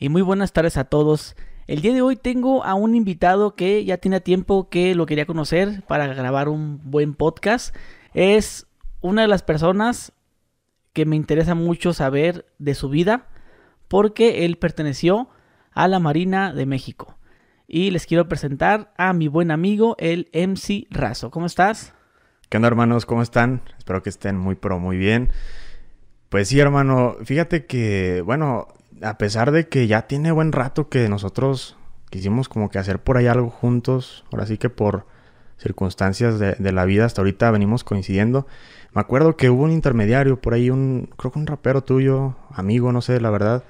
y muy buenas tardes a todos. El día de hoy tengo a un invitado que ya tiene tiempo que lo quería conocer para grabar un buen podcast. Es una de las personas que me interesa mucho saber de su vida porque él perteneció a la Marina de México. Y les quiero presentar a mi buen amigo, el MC Razo. ¿Cómo estás? ¿Qué onda, hermanos? ¿Cómo están? Espero que estén muy, pro, muy bien. Pues sí, hermano, fíjate que, bueno, a pesar de que ya tiene buen rato que nosotros quisimos como que hacer por ahí algo juntos, ahora sí que por circunstancias de, la vida hasta ahorita venimos coincidiendo. Me acuerdo que hubo un intermediario por ahí, un creo que un rapero tuyo, amigo, no sé, la verdad,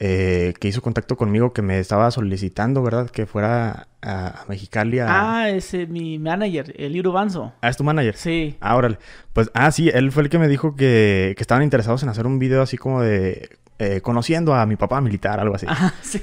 eh, que hizo contacto conmigo que me estaba solicitando, ¿verdad? Que fuera a, a Mexicali a... Ah, ese mi manager, el Irubanzo. Ah, es tu manager. Sí. Ah, órale. Pues, ah, sí, él fue el que me dijo que, que estaban interesados en hacer un video así como de eh, conociendo a mi papá militar, algo así. Ah, sí.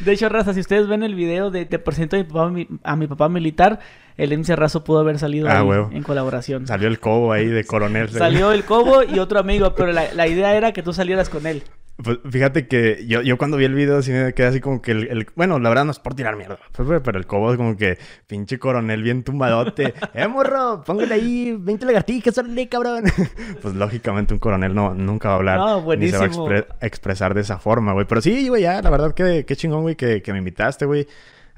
De hecho, Raza, si ustedes ven el video de Te presento a mi papá, militar, el MC Razo pudo haber salido ah, ahí, en colaboración. Salió el cobo ahí de coronel. Salió el cobo y otro amigo, pero la, la idea era que tú salieras con él. Pues, fíjate que yo, cuando vi el video sí me quedé así como que el, Bueno, la verdad no es por tirar mierda, pues, pero el cobo es como que pinche coronel bien tumbadote. ¡Eh, morro! Póngale ahí 20 lagartijas, órale, cabrón. pues lógicamente un coronel no, nunca va a hablar. No, Ni se va a expresar de esa forma, güey. Pero sí, güey, ya, la verdad que qué chingón, güey, que, me invitaste, güey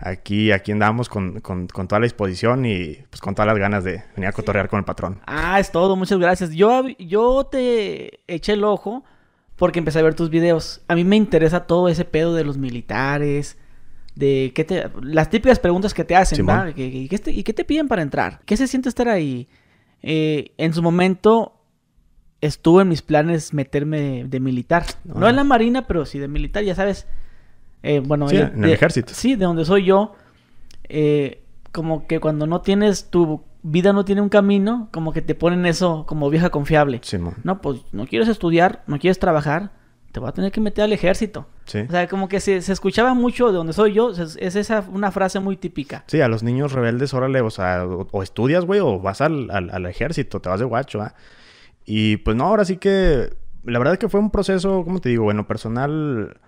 aquí, aquí andamos con, con, con, toda la disposición y pues con todas las ganas de venir a cotorrear con el patrón. Ah, es todo, muchas gracias. Yo, yo te eché el ojo porque empecé a ver tus videos. A mí me interesa todo ese pedo de los militares, de qué te, las típicas preguntas que te hacen, ¿verdad? ¿Y, qué te, piden para entrar? ¿Qué se siente estar ahí? Eh, en su momento estuve en mis planes meterme de militar. No en la marina, pero sí de militar, ya sabes. Eh, bueno, sí, en el ejército. Sí, de donde soy yo. Eh, como que cuando no tienes tu vida no tiene un camino, como que te ponen eso como vieja confiable. Sí, no, pues no quieres estudiar, no quieres trabajar, te voy a tener que meter al ejército. Sí. O sea, como que se, escuchaba mucho de donde soy yo, es esa una frase muy típica. Sí, a los niños rebeldes, órale, o o, estudias, güey, o vas al, ejército, te vas de guacho, ¿ah? Y pues no, ahora sí que, la verdad es que fue un proceso, ¿cómo te digo? Bueno, personal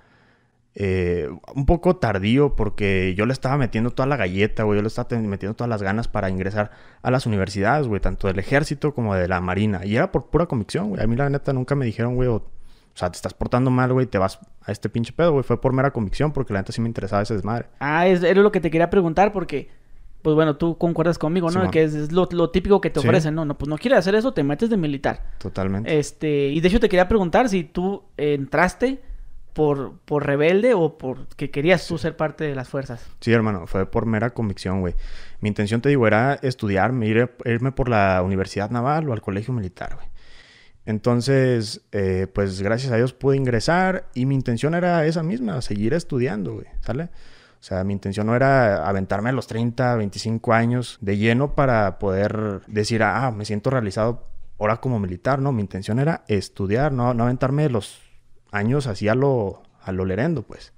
eh, un poco tardío porque yo le estaba metiendo toda la galleta, güey. Yo le estaba metiendo todas las ganas para ingresar a las universidades, güey. Tanto del ejército como de la marina. Y era por pura convicción, güey. A mí la neta nunca me dijeron, güey, o, sea, te estás portando mal, güey. Te vas a este pinche pedo, güey. Fue por mera convicción porque la neta sí me interesaba ese desmadre. Ah, es, era lo que te quería preguntar porque... Pues bueno, tú concuerdas conmigo, ¿no? que es, lo, típico que te ofrecen, ¿no? No, pues no quieres hacer eso, te metes de militar. Totalmente. Este, y de hecho te quería preguntar si tú entraste por, rebelde o porque querías tú ser parte de las fuerzas? Sí, hermano, fue por mera convicción, güey. Mi intención, te digo, era estudiarme, irme por la Universidad Naval o al Colegio Militar, güey. Entonces, eh, pues gracias a Dios pude ingresar y mi intención era esa misma, seguir estudiando, güey, ¿sale? O sea, mi intención no era aventarme a los 30, 25 años de lleno para poder decir, ah, ah, me siento realizado ahora como militar, no, mi intención era estudiar, no, no aventarme los años así lo, a lo lerendo, pues.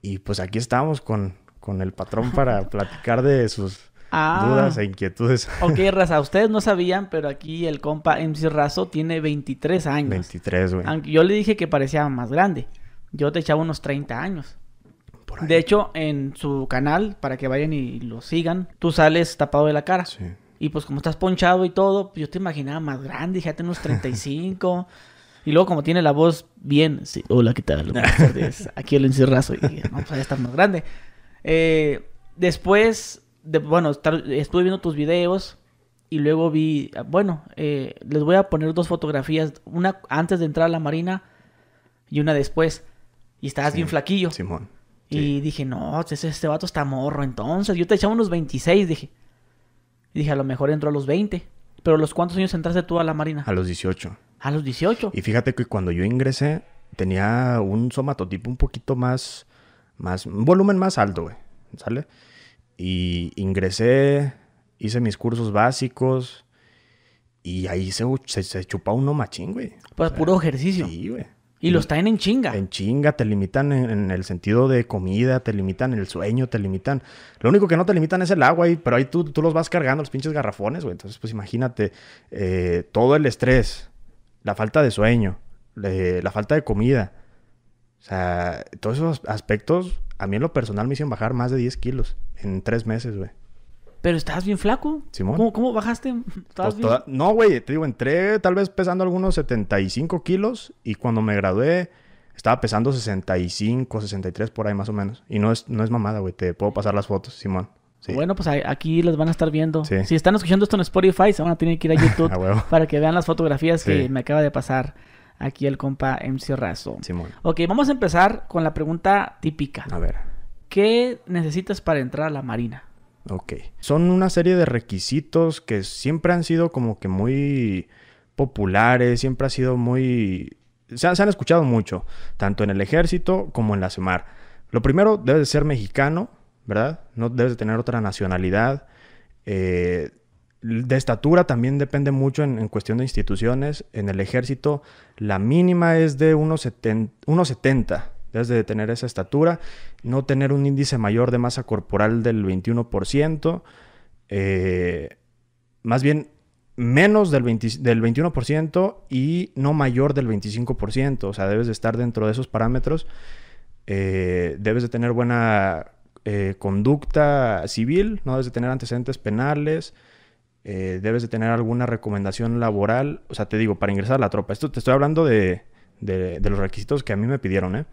Y pues aquí estamos con, con el patrón para platicar de sus ah. dudas e inquietudes. ok, Raza, ustedes no sabían, pero aquí el compa MC Razo tiene 23 años. 23, güey. yo le dije que parecía más grande. Yo te echaba unos 30 años. De hecho, en su canal, para que vayan y lo sigan, tú sales tapado de la cara. Sí. Y pues como estás ponchado y todo, yo te imaginaba más grande, dije, unos 35. Y luego, como tiene la voz bien, hola, ¿qué tal? Aquí el encerrazo. Y no, pues estar más grande. Eh, después, de, bueno, estuve viendo tus videos y luego vi, bueno, eh, les voy a poner dos fotografías, una antes de entrar a la marina y una después. Y estabas bien flaquillo. Simón. Y dije, no, este, vato está morro. Entonces, yo te echaba unos 26, dije. Y dije, a lo mejor entro a los 20. Pero ¿los cuántos años entraste tú a la marina? A los 18. A los 18. Y fíjate que cuando yo ingresé tenía un somatotipo un poquito más, más, un volumen más alto, güey, ¿sale? Y ingresé, hice mis cursos básicos y ahí se, se, chupa uno machín, güey. Pues puro ejercicio. Sí, güey. Y los traen en chinga. En chinga, te limitan en, el sentido de comida, te limitan el sueño, te limitan. Lo único que no te limitan es el agua, y pero ahí tú, tú los vas cargando, los pinches garrafones, güey. Entonces, pues imagínate eh, todo el estrés, la falta de sueño, la falta de comida. O sea, todos esos aspectos, a mí en lo personal me hicieron bajar más de 10 kilos en tres meses, güey. Pero estabas bien flaco. Simón. ¿Cómo, bajaste? Pues no, güey, te digo, entré tal vez pesando algunos 75 kilos y cuando me gradué estaba pesando 65, 63 por ahí más o menos. Y no es, no es mamada, güey, te puedo pasar las fotos, Simón. Bueno, pues aquí los van a estar viendo. Si están escuchando esto en Spotify, se van a tener que ir a YouTube para que vean las fotografías que me acaba de pasar aquí el compa MC Razo. Ok, vamos a empezar con la pregunta típica. A ver. ¿Qué necesitas para entrar a la Marina? Ok. Son una serie de requisitos que siempre han sido como que muy populares, siempre ha sido muy... Se han, escuchado mucho, tanto en el ejército como en la SEMAR. Lo primero, debes ser mexicano, ¿verdad? No debes de tener otra nacionalidad. Eh, de estatura también depende mucho en, cuestión de instituciones. En el ejército la mínima es de 1,70. Debes de tener esa estatura. No tener un índice mayor de masa corporal del 21%. Eh, más bien menos del, del 21% y no mayor del 25%. O sea, debes de estar dentro de esos parámetros. Eh, debes de tener buena eh, conducta civil, no debes de tener antecedentes penales, eh, debes de tener alguna recomendación laboral. O sea, te digo, para ingresar a la tropa. Esto te estoy hablando de, de, los requisitos que a mí me pidieron, ¿eh?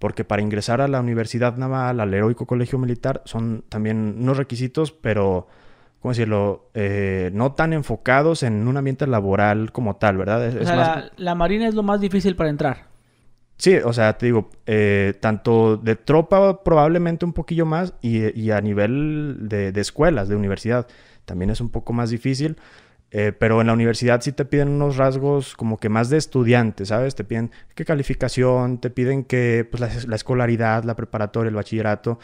Porque para ingresar a la Universidad Naval, al Heroico Colegio Militar, son también unos requisitos, pero, ¿cómo decirlo? Eh, no tan enfocados en un ambiente laboral como tal, ¿verdad? o sea, la, Marina es lo más difícil para entrar. Sí, o sea, te digo, eh, tanto de tropa probablemente un poquillo más y, a nivel de, escuelas, de universidad, también es un poco más difícil, eh, pero en la universidad sí te piden unos rasgos como que más de estudiante, ¿sabes? Te piden qué calificación, te piden que pues, la, escolaridad, la preparatoria, el bachillerato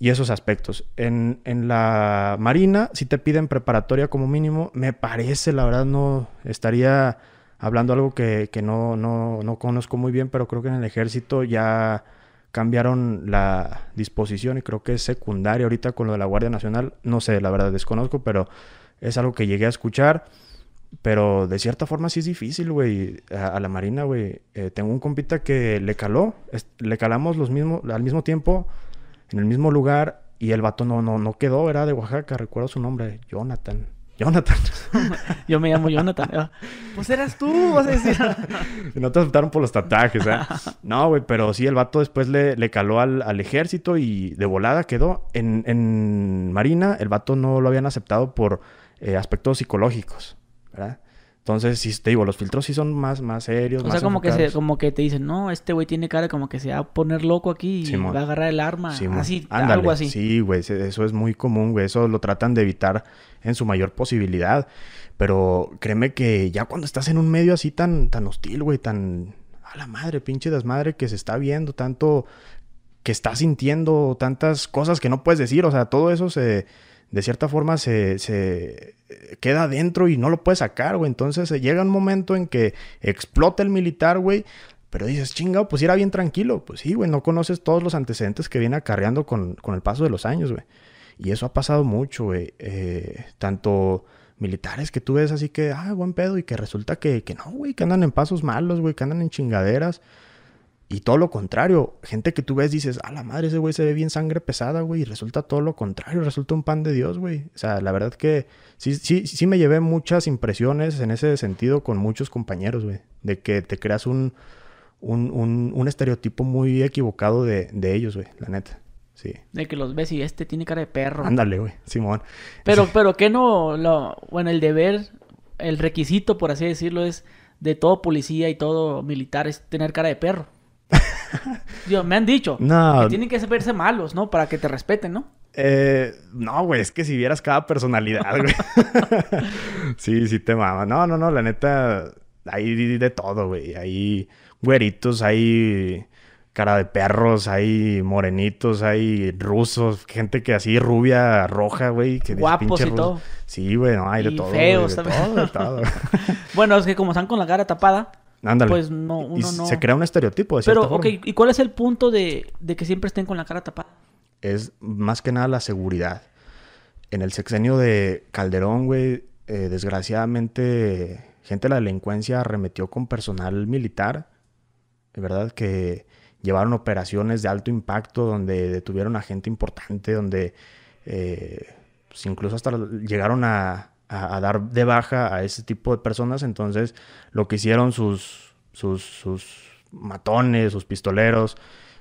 y esos aspectos. En, en, la Marina sí te piden preparatoria como mínimo, me parece, la verdad no estaría hablando algo que, no, no, conozco muy bien, pero creo que en el ejército ya cambiaron la disposición y creo que es secundaria ahorita con lo de la Guardia Nacional. No sé, la verdad desconozco, pero es algo que llegué a escuchar. Pero de cierta forma sí es difícil, güey. A, la Marina, güey. Eh, tengo un compita que le caló. le calamos los mismos, al mismo tiempo, en el mismo lugar. Y el vato no, no, no quedó, era de Oaxaca, recuerdo su nombre, Jonathan. Jonathan. Yo me llamo Jonathan. pues eras tú, no te aceptaron por los tatajes, ¿eh? No, güey, pero sí, el vato después le, caló al, ejército y de volada quedó. En, en, Marina, el vato no lo habían aceptado por eh, aspectos psicológicos, Entonces, sí, te digo, los filtros sí son más, más serios. O sea, como que, como que te dicen, no, este güey tiene cara como que se va a poner loco aquí y va a agarrar el arma. Así, algo así. Sí, güey, eso es muy común, güey. Eso lo tratan de evitar en su mayor posibilidad. Pero créeme que ya cuando estás en un medio así tan, tan hostil, güey, tan a la madre, pinche desmadre que se está viendo, tanto que está sintiendo, tantas cosas que no puedes decir, o sea, todo eso se, de cierta forma, se, eh, queda adentro y no lo puedes sacar, güey. Entonces eh, llega un momento en que explota el militar, güey, pero dices, chingado, pues era bien tranquilo. Pues sí, güey, no conoces todos los antecedentes que viene acarreando con, con el paso de los años, güey. Y eso ha pasado mucho, güey. Eh, tanto militares que tú ves así que, ah, buen pedo, y que resulta que, que no, güey, que andan en pasos malos, güey, que andan en chingaderas. Y todo lo contrario, gente que tú ves dices, a la madre, ese güey se ve bien sangre pesada, güey, y resulta todo lo contrario, resulta un pan de Dios, güey. O sea, la verdad que sí, sí, sí me llevé muchas impresiones en ese sentido con muchos compañeros, güey, de que te creas un, estereotipo muy equivocado de, de ellos, güey, la neta. Sí. De que los ves y este tiene cara de perro. Ándale, güey, Simón. Pero, pero que no, lo, bueno, el deber, el requisito, por así decirlo, es de todo policía y todo militar es tener cara de perro. Dios, me han dicho no. que tienen que verse malos, ¿no? Para que te respeten, ¿no? Eh, no, güey, es que si vieras cada personalidad, güey. sí, sí te mama. No, no, no, la neta, hay de todo, güey. Hay güeritos, hay cara de perros, hay morenitos, hay rusos, gente que así rubia, roja, güey. Que Guapos y todo. Sí, güey, no, hay de todo. Feos Todo, todo. bueno, es que como están con la cara tapada. Ándale. Pues no, uno Se crea un estereotipo de Pero, ¿y cuál es el punto de, que siempre estén con la cara tapada? Es más que nada la seguridad. En el sexenio de Calderón, güey, eh, desgraciadamente, gente de la delincuencia arremetió con personal militar, ¿verdad? Que llevaron operaciones de alto impacto, donde detuvieron a gente importante, donde eh, pues, incluso hasta llegaron a, dar de baja a ese tipo de personas. Entonces, lo que hicieron sus, sus, matones, sus pistoleros,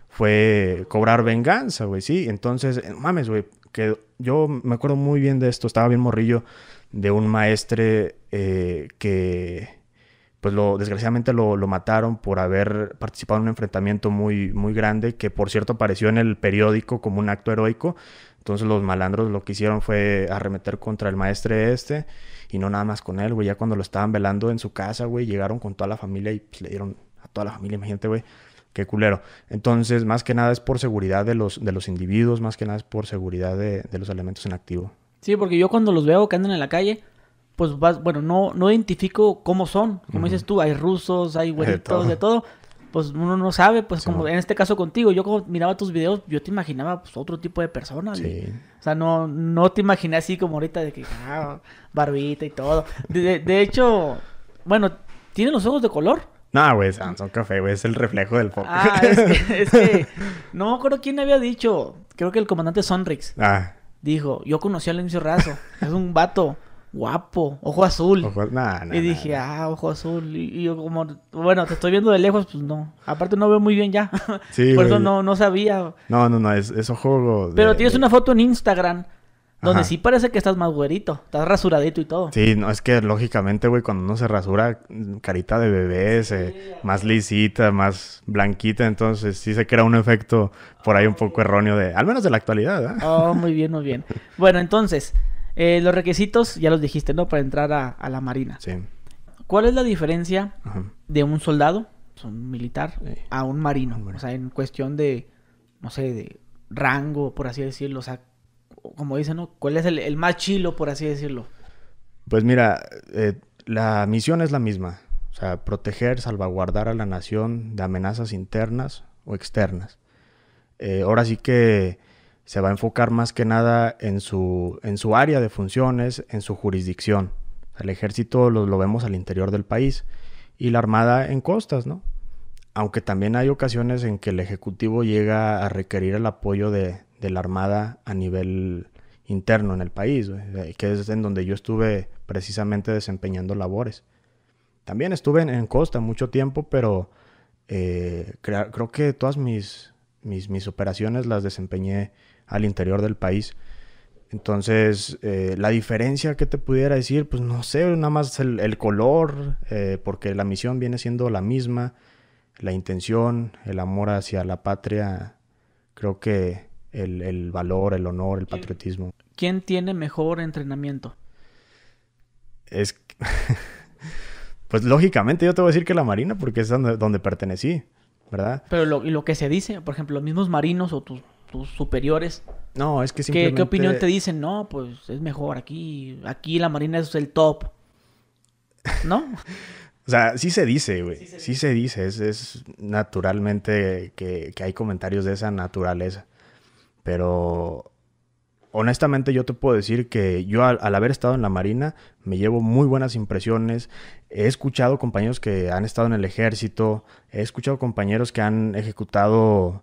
fue cobrar venganza, güey, sí. Entonces, eh, mames, güey, que yo me acuerdo muy bien de esto, estaba bien morrillo, de un maestre eh, que pues lo, desgraciadamente lo, mataron por haber participado en un enfrentamiento muy, muy grande, que por cierto apareció en el periódico como un acto heroico. Entonces los malandros lo que hicieron fue arremeter contra el maestre este, y no nada más con él, güey. Ya cuando lo estaban velando en su casa, güey, llegaron con toda la familia y pues, le dieron a toda la familia, imagínate, güey. Qué culero. Entonces, más que nada es por seguridad de los, de los individuos, más que nada es por seguridad de los elementos en activo. Sí, porque yo cuando los veo que andan en la calle, pues vas, bueno, no, no identifico cómo son. Como dices tú, hay rusos, hay güeritos, de, todo. Pues uno no sabe, pues como en este caso contigo, yo como miraba tus videos, yo te imaginaba pues, otro tipo de personas. Sí. O sea, no, no te imaginé así como ahorita de que, ah, barbita y todo. De, hecho, bueno, tiene los ojos de color. No, güey, son Café, güey, es el reflejo del foco. Ah, es que, es que no me acuerdo quién había dicho, creo que el comandante Sonrix. Ah. Dijo, yo conocí a inicio Razo, es un vato guapo, ojo azul. y dije, ah, ojo azul. Y, yo como, bueno, te estoy viendo de lejos, pues no. Aparte no veo muy bien ya. Sí, Por eso no, no sabía. No, no, no, es, es ojo... Pero tienes una foto en Instagram donde sí parece que estás más güerito, estás rasuradito y todo. Sí, no, es que lógicamente, güey, cuando uno se rasura, mm, carita de bebé, más lisita, más blanquita, entonces sí se crea un efecto por ahí un poco erróneo de, al menos de la actualidad. ¿eh? Oh, muy bien, muy bien. bueno, entonces, eh, los requisitos ya los dijiste, ¿no? Para entrar a, la Marina. Sí. ¿Cuál es la diferencia de un soldado, un militar, a un marino? O sea, en cuestión de, no sé, de rango, por así decirlo. O sea, como dicen, ¿no? ¿Cuál es el, más chilo, por así decirlo? Pues mira, eh, la misión es la misma. O sea, proteger, salvaguardar a la nación de amenazas internas o externas. Eh, ahora sí que se va a enfocar más que nada en su, en su área de funciones, en su jurisdicción. El ejército lo, lo vemos al interior del país y la armada en costas, ¿no? Aunque también hay ocasiones en que el Ejecutivo llega a requerir el apoyo de, la Armada a nivel interno en el país, que es en donde yo estuve precisamente desempeñando labores. También estuve en, Costa mucho tiempo, pero eh, creo que todas mis, mis, mis operaciones las desempeñé al interior del país. Entonces, eh, la diferencia que te pudiera decir, pues no sé, nada más el, color, eh, porque la misión viene siendo la misma, la intención, el amor hacia la patria, creo que el, valor, el honor, el patriotismo. ¿Quién tiene mejor entrenamiento? Es... pues lógicamente yo te voy a decir que la Marina, porque es donde, pertenecí, ¿verdad? Pero lo que se dice, por ejemplo, los mismos marinos o tus tus superiores. No, es que simplemente... ¿Qué, opinión te dicen? No, pues es mejor aquí. Aquí la Marina es el top. ¿No? o sea, sí se dice, güey. Sí se, dice. Es, naturalmente que, hay comentarios de esa naturaleza. Pero honestamente yo te puedo decir que yo al, haber estado en la Marina me llevo muy buenas impresiones. He escuchado compañeros que han estado en el ejército, he escuchado compañeros que han ejecutado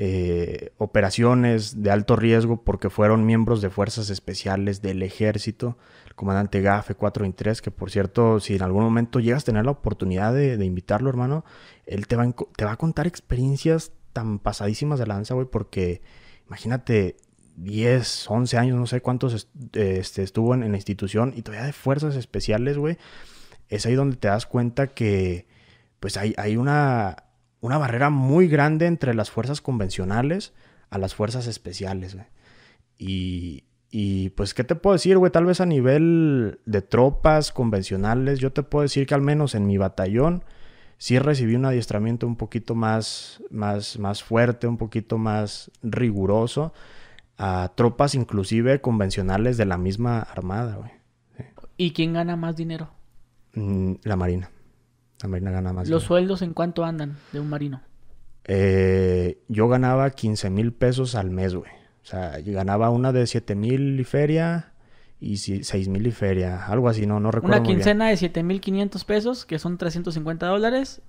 eh, operaciones de alto riesgo porque fueron miembros de fuerzas especiales del ejército, el comandante Gafe 423, que por cierto, si en algún momento llegas a tener la oportunidad de, invitarlo, hermano, él te va, a, te va a contar experiencias tan pasadísimas de lanza, güey, porque imagínate, 10, 11 años, no sé cuántos este, estuvo en, la institución y todavía de fuerzas especiales, güey, es ahí donde te das cuenta que pues hay, hay una una barrera muy grande entre las fuerzas convencionales a las fuerzas especiales, güey. Y, pues, ¿qué te puedo decir, güey? Tal vez a nivel de tropas convencionales, yo te puedo decir que al menos en mi batallón sí recibí un adiestramiento un poquito más, más, más fuerte, un poquito más riguroso a tropas inclusive convencionales de la misma armada, güey. ¿Y quién gana más dinero? Mm, la Marina. La Marina gana más. ¿Los sueldos en cuánto andan de un marino? Eh, yo ganaba 15 mil pesos al mes, güey. O sea, yo ganaba una de 7 mil y feria y 6 mil y feria. Algo así, no, no recuerdo. Una quincena de 7 mil 500 pesos, que son 350 dólares.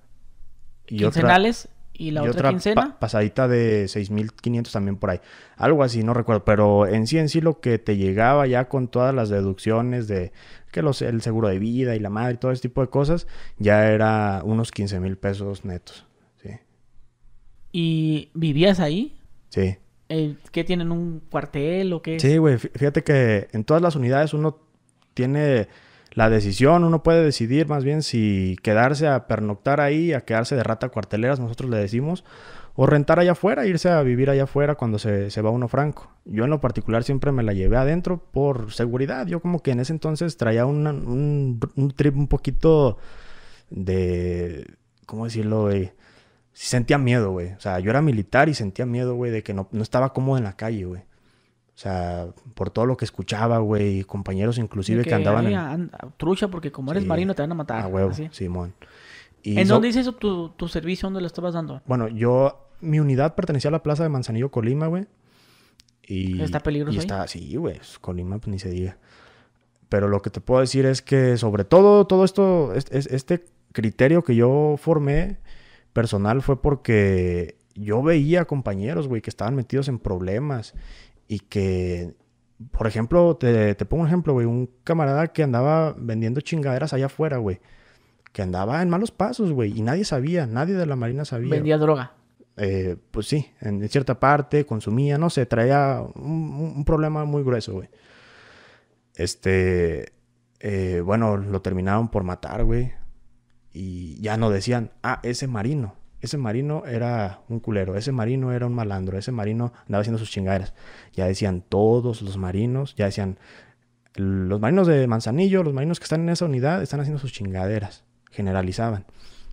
Y quincenales. Otra... Y la otra, quincena. pasadita de 6.500 también por ahí. Algo así, no recuerdo. Pero en sí, en sí, lo que te llegaba ya con todas las deducciones de que los, el seguro de vida y la madre y todo ese tipo de cosas, ya era unos 15 mil pesos netos. Sí. ¿Y vivías ahí? Sí. Eh, ¿Qué tienen un cuartel o qué? Sí, güey, fíjate que en todas las unidades uno tiene la decisión, uno puede decidir más bien si quedarse a pernoctar ahí, a quedarse de rata cuarteleras, nosotros le decimos, o rentar allá afuera, irse a vivir allá afuera cuando se, va uno franco. Yo en lo particular siempre me la llevé adentro por seguridad. Yo como que en ese entonces traía un, trip un poquito de... ¿Cómo decirlo, güey? Sentía miedo, güey. O sea, yo era militar y sentía miedo, güey, de que no, estaba cómodo en la calle, güey. O sea, por todo lo que escuchaba, güey, compañeros inclusive que, andaban en... Trucha, porque como eres marino te van a matar. A huevo, Simón. ¿En dónde dices tu, tu servicio? ¿Dónde lo estabas dando? Bueno, yo, mi unidad pertenecía a la plaza de Manzanillo, Colima, güey. Y, ¿Está peligroso? Y está, así güey, pues, Colima, pues ni se diga. Pero lo que te puedo decir es que, sobre todo, todo esto, este criterio que yo formé personal fue porque yo veía compañeros, güey, que estaban metidos en problemas y que, por ejemplo, te, te pongo un ejemplo, güey, un camarada que andaba vendiendo chingaderas allá afuera, güey que andaba en malos pasos, güey, y nadie sabía, nadie de la Marina sabía. Vendía droga. Eh, pues sí, en cierta parte consumía, no sé, traía un, problema muy grueso, güey. Este, eh, bueno, lo terminaron por matar, güey. Y ya no decían, ah, ese marino, ese marino era un culero, ese marino era un malandro, ese marino andaba haciendo sus chingaderas. Ya decían todos los marinos, ya decían, los marinos de Manzanillo, los marinos que están en esa unidad están haciendo sus chingaderas generalizaban.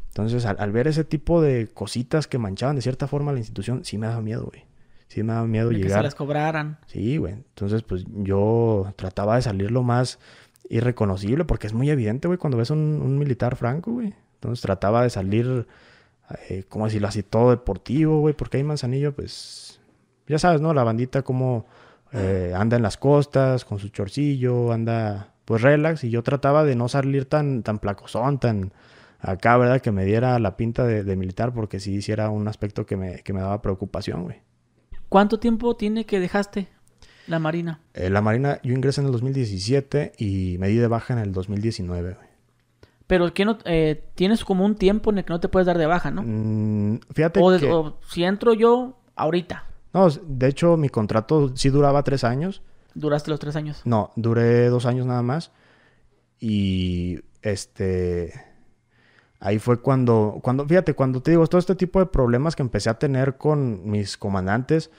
Entonces, al, ver ese tipo de cositas que manchaban de cierta forma la institución, sí me daba miedo, güey. Sí me daba miedo de llegar. Que se las cobraran. Sí, güey. Entonces, pues yo trataba de salir lo más irreconocible, porque es muy evidente, güey, cuando ves un, militar franco, güey. Entonces trataba de salir, eh, como como decirlo así, todo deportivo, güey, porque hay manzanillo, pues, ya sabes, ¿no? La bandita como eh, anda en las costas con su chorcillo, anda pues relax y yo trataba de no salir tan, tan placosón, tan acá, ¿verdad? Que me diera la pinta de, militar porque sí hiciera un aspecto que me, que me daba preocupación, güey. ¿Cuánto tiempo tiene que dejaste la Marina? Eh, la Marina, yo ingresé en el 2017 y me di de baja en el 2019, güey. Pero que no, eh, tienes como un tiempo en el que no te puedes dar de baja, ¿no? Mm, fíjate que... o si entro yo, ahorita. No, de hecho, mi contrato sí duraba tres años ¿Duraste los tres años? No, duré dos años nada más. Y este. Ahí fue cuando, cuando, fíjate, cuando te digo, todo este tipo de problemas que empecé a tener con mis comandantes,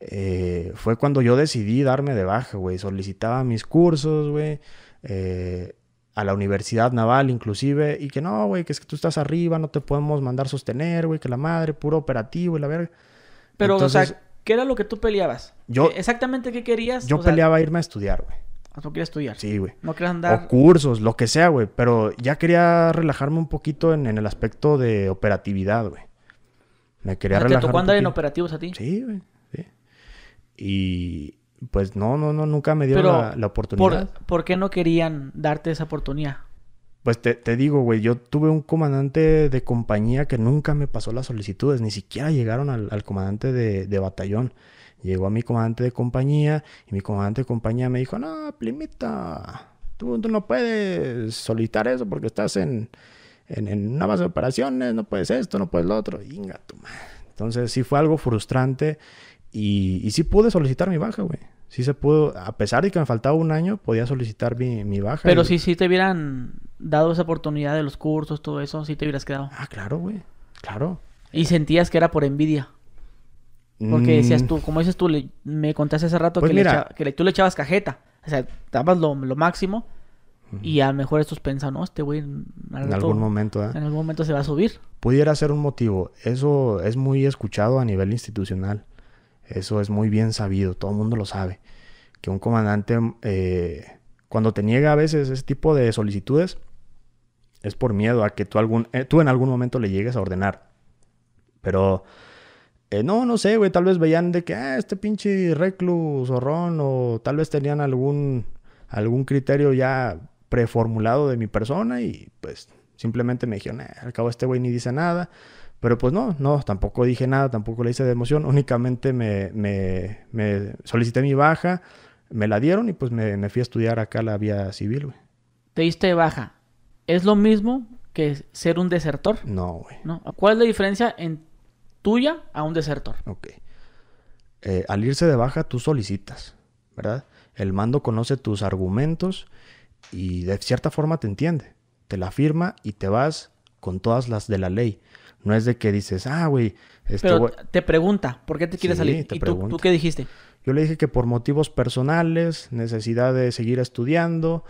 eh, fue cuando yo decidí darme de baja, güey. Solicitaba mis cursos, güey, eh, a la universidad naval inclusive, y que no, güey, que es que tú estás arriba, no te podemos mandar sostener, güey, que la madre, puro operativo y la verga. Pero, o sea, ¿Qué era lo que tú peleabas? Yo, ¿Exactamente qué querías? Yo peleaba irme a estudiar, güey. No querías estudiar. Sí, güey. No querías andar. O cursos, lo que sea, güey. Pero ya quería relajarme un poquito en, el aspecto de operatividad, güey. Me quería relajar ¿Pero relajar. ¿Te tocó en operativos a ti? Sí, güey. Y pues no, no, no, nunca me dio la, oportunidad. ¿Por qué no querían darte esa oportunidad? Pues te, digo, güey, yo tuve un comandante de compañía que nunca me pasó las solicitudes, ni siquiera llegaron al, comandante de, batallón. Llegó a mi comandante de compañía y mi comandante de compañía me dijo, no, primita, tú, no puedes solicitar eso porque estás en, en, una base de operaciones, no puedes esto, no puedes lo otro. Inga, tu madre. Entonces sí fue algo frustrante y, y sí pude solicitar mi baja, güey sí se pudo, a pesar de que me faltaba un año, podía solicitar mi, baja. Pero si, si te hubieran dado esa oportunidad de los cursos, todo eso, sí te hubieras quedado. Ah, claro, güey, claro. Y sentías que era por envidia. Porque mm. decías tú, como dices tú, me contaste hace rato pues que, le que le, tú le echabas cajeta. O sea, dabas lo, máximo. Y a lo mejor estos pensan, no, este güey en, algún momento, ¿eh?". en algún momento se va a subir. Pudiera ser un motivo. Eso es muy escuchado a nivel institucional. Eso es muy bien sabido, todo el mundo lo sabe. Que un comandante, mm, eh, cuando te niega a veces ese tipo de solicitudes, es por miedo a que tú, algún, eh, tú en algún momento le llegues a ordenar. Pero, eh, no, no sé, güey, tal vez veían de que ah, este pinche recluso, zorrón, o tal vez tenían algún, algún criterio ya preformulado de mi persona y pues simplemente me dijeron, al cabo este güey ni dice nada, pero pues no, no, tampoco dije nada, tampoco le hice de emoción, únicamente me, me, solicité mi baja, me la dieron y pues me, fui a estudiar acá la vía civil, güey. Te diste baja. ¿Es lo mismo que ser un desertor? No, güey. No. ¿Cuál es la diferencia en tuya a un desertor? Ok. Eh, al irse de baja tú solicitas, ¿verdad? El mando conoce tus argumentos y de cierta forma te entiende. Te la firma y te vas con todas las de la ley. No es de que dices, ah, güey. Este, Pero te pregunta, ¿por qué te quieres salir? Te ¿Y tú, qué dijiste? Yo le dije que por motivos personales, necesidad de seguir estudiando.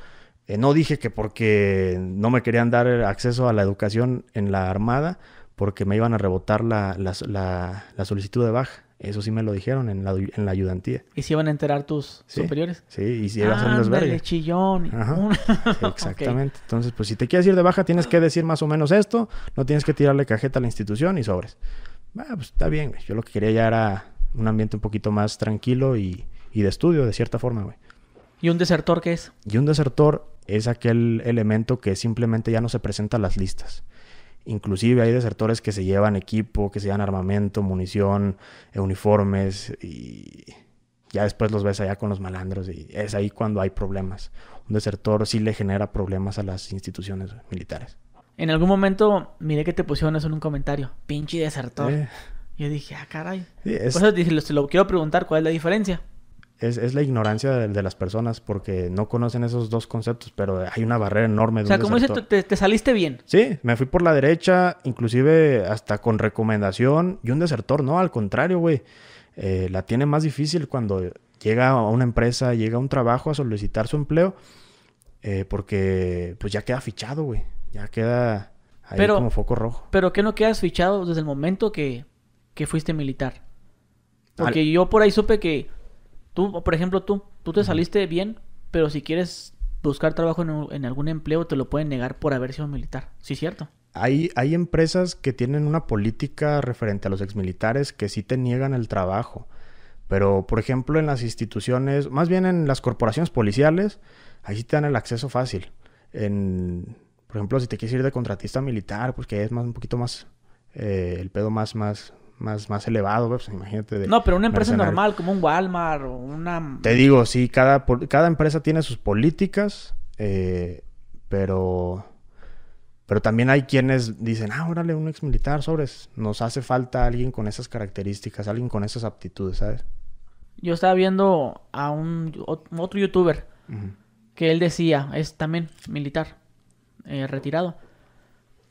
Eh, no dije que porque no me querían dar acceso a la educación en la Armada, porque me iban a rebotar la, la solicitud de baja. Eso sí me lo dijeron en la, ayudantía. ¿Y si iban a enterar tus superiores? Sí, y si ibas a hacer chillón. exactamente. Entonces, pues si te quieres ir de baja, tienes que decir más o menos esto. No tienes que tirarle cajeta a la institución y sobres. Ah, pues está bien, güey. Yo lo que quería ya era un ambiente un poquito más tranquilo y, y de estudio, de cierta forma, güey. ¿Y un desertor qué es? Y un desertor es aquel elemento que simplemente ya no se presenta a las listas. Inclusive hay desertores que se llevan equipo, que se llevan armamento, munición, eh, uniformes y ya después los ves allá con los malandros y es ahí cuando hay problemas. Un desertor sí le genera problemas a las instituciones militares. En algún momento miré que te pusieron eso en un comentario, pinche desertor. Yo dije, ah, caray. Por eso te lo quiero preguntar, ¿cuál es la diferencia? es, la ignorancia de, las personas porque no conocen esos dos conceptos, pero hay una barrera enorme. de O sea, ¿cómo es te, te, saliste bien? Sí, me fui por la derecha, inclusive hasta con recomendación. Y un desertor, no, al contrario, güey. Eh, la tiene más difícil cuando llega a una empresa, llega a un trabajo a solicitar su empleo, eh, porque pues ya queda fichado, güey. Ya queda ahí como foco rojo. Pero ¿qué no quedas fichado desde el momento que, fuiste militar. Porque yo por ahí supe que Tú, por ejemplo, tú, tú te saliste bien, pero si quieres buscar trabajo en, algún empleo, te lo pueden negar por haber sido militar. Sí, cierto. Hay, hay empresas que tienen una política referente a los exmilitares que sí te niegan el trabajo. Pero, por ejemplo, en las instituciones, más bien en las corporaciones policiales, ahí sí te dan el acceso fácil. En, por ejemplo, si te quieres ir de contratista militar, pues que es más, un poquito más, eh, el pedo más, más, más, más elevado, pues imagínate. no, pero una empresa normal, como un Walmart o una... Te digo, sí, cada, cada empresa tiene sus políticas, eh, pero... Pero también hay quienes dicen, ah, órale, un ex militar, sobres. Nos hace falta alguien con esas características, alguien con esas aptitudes, ¿sabes? Yo estaba viendo a un otro youtuber que él decía, es también militar, eh, retirado.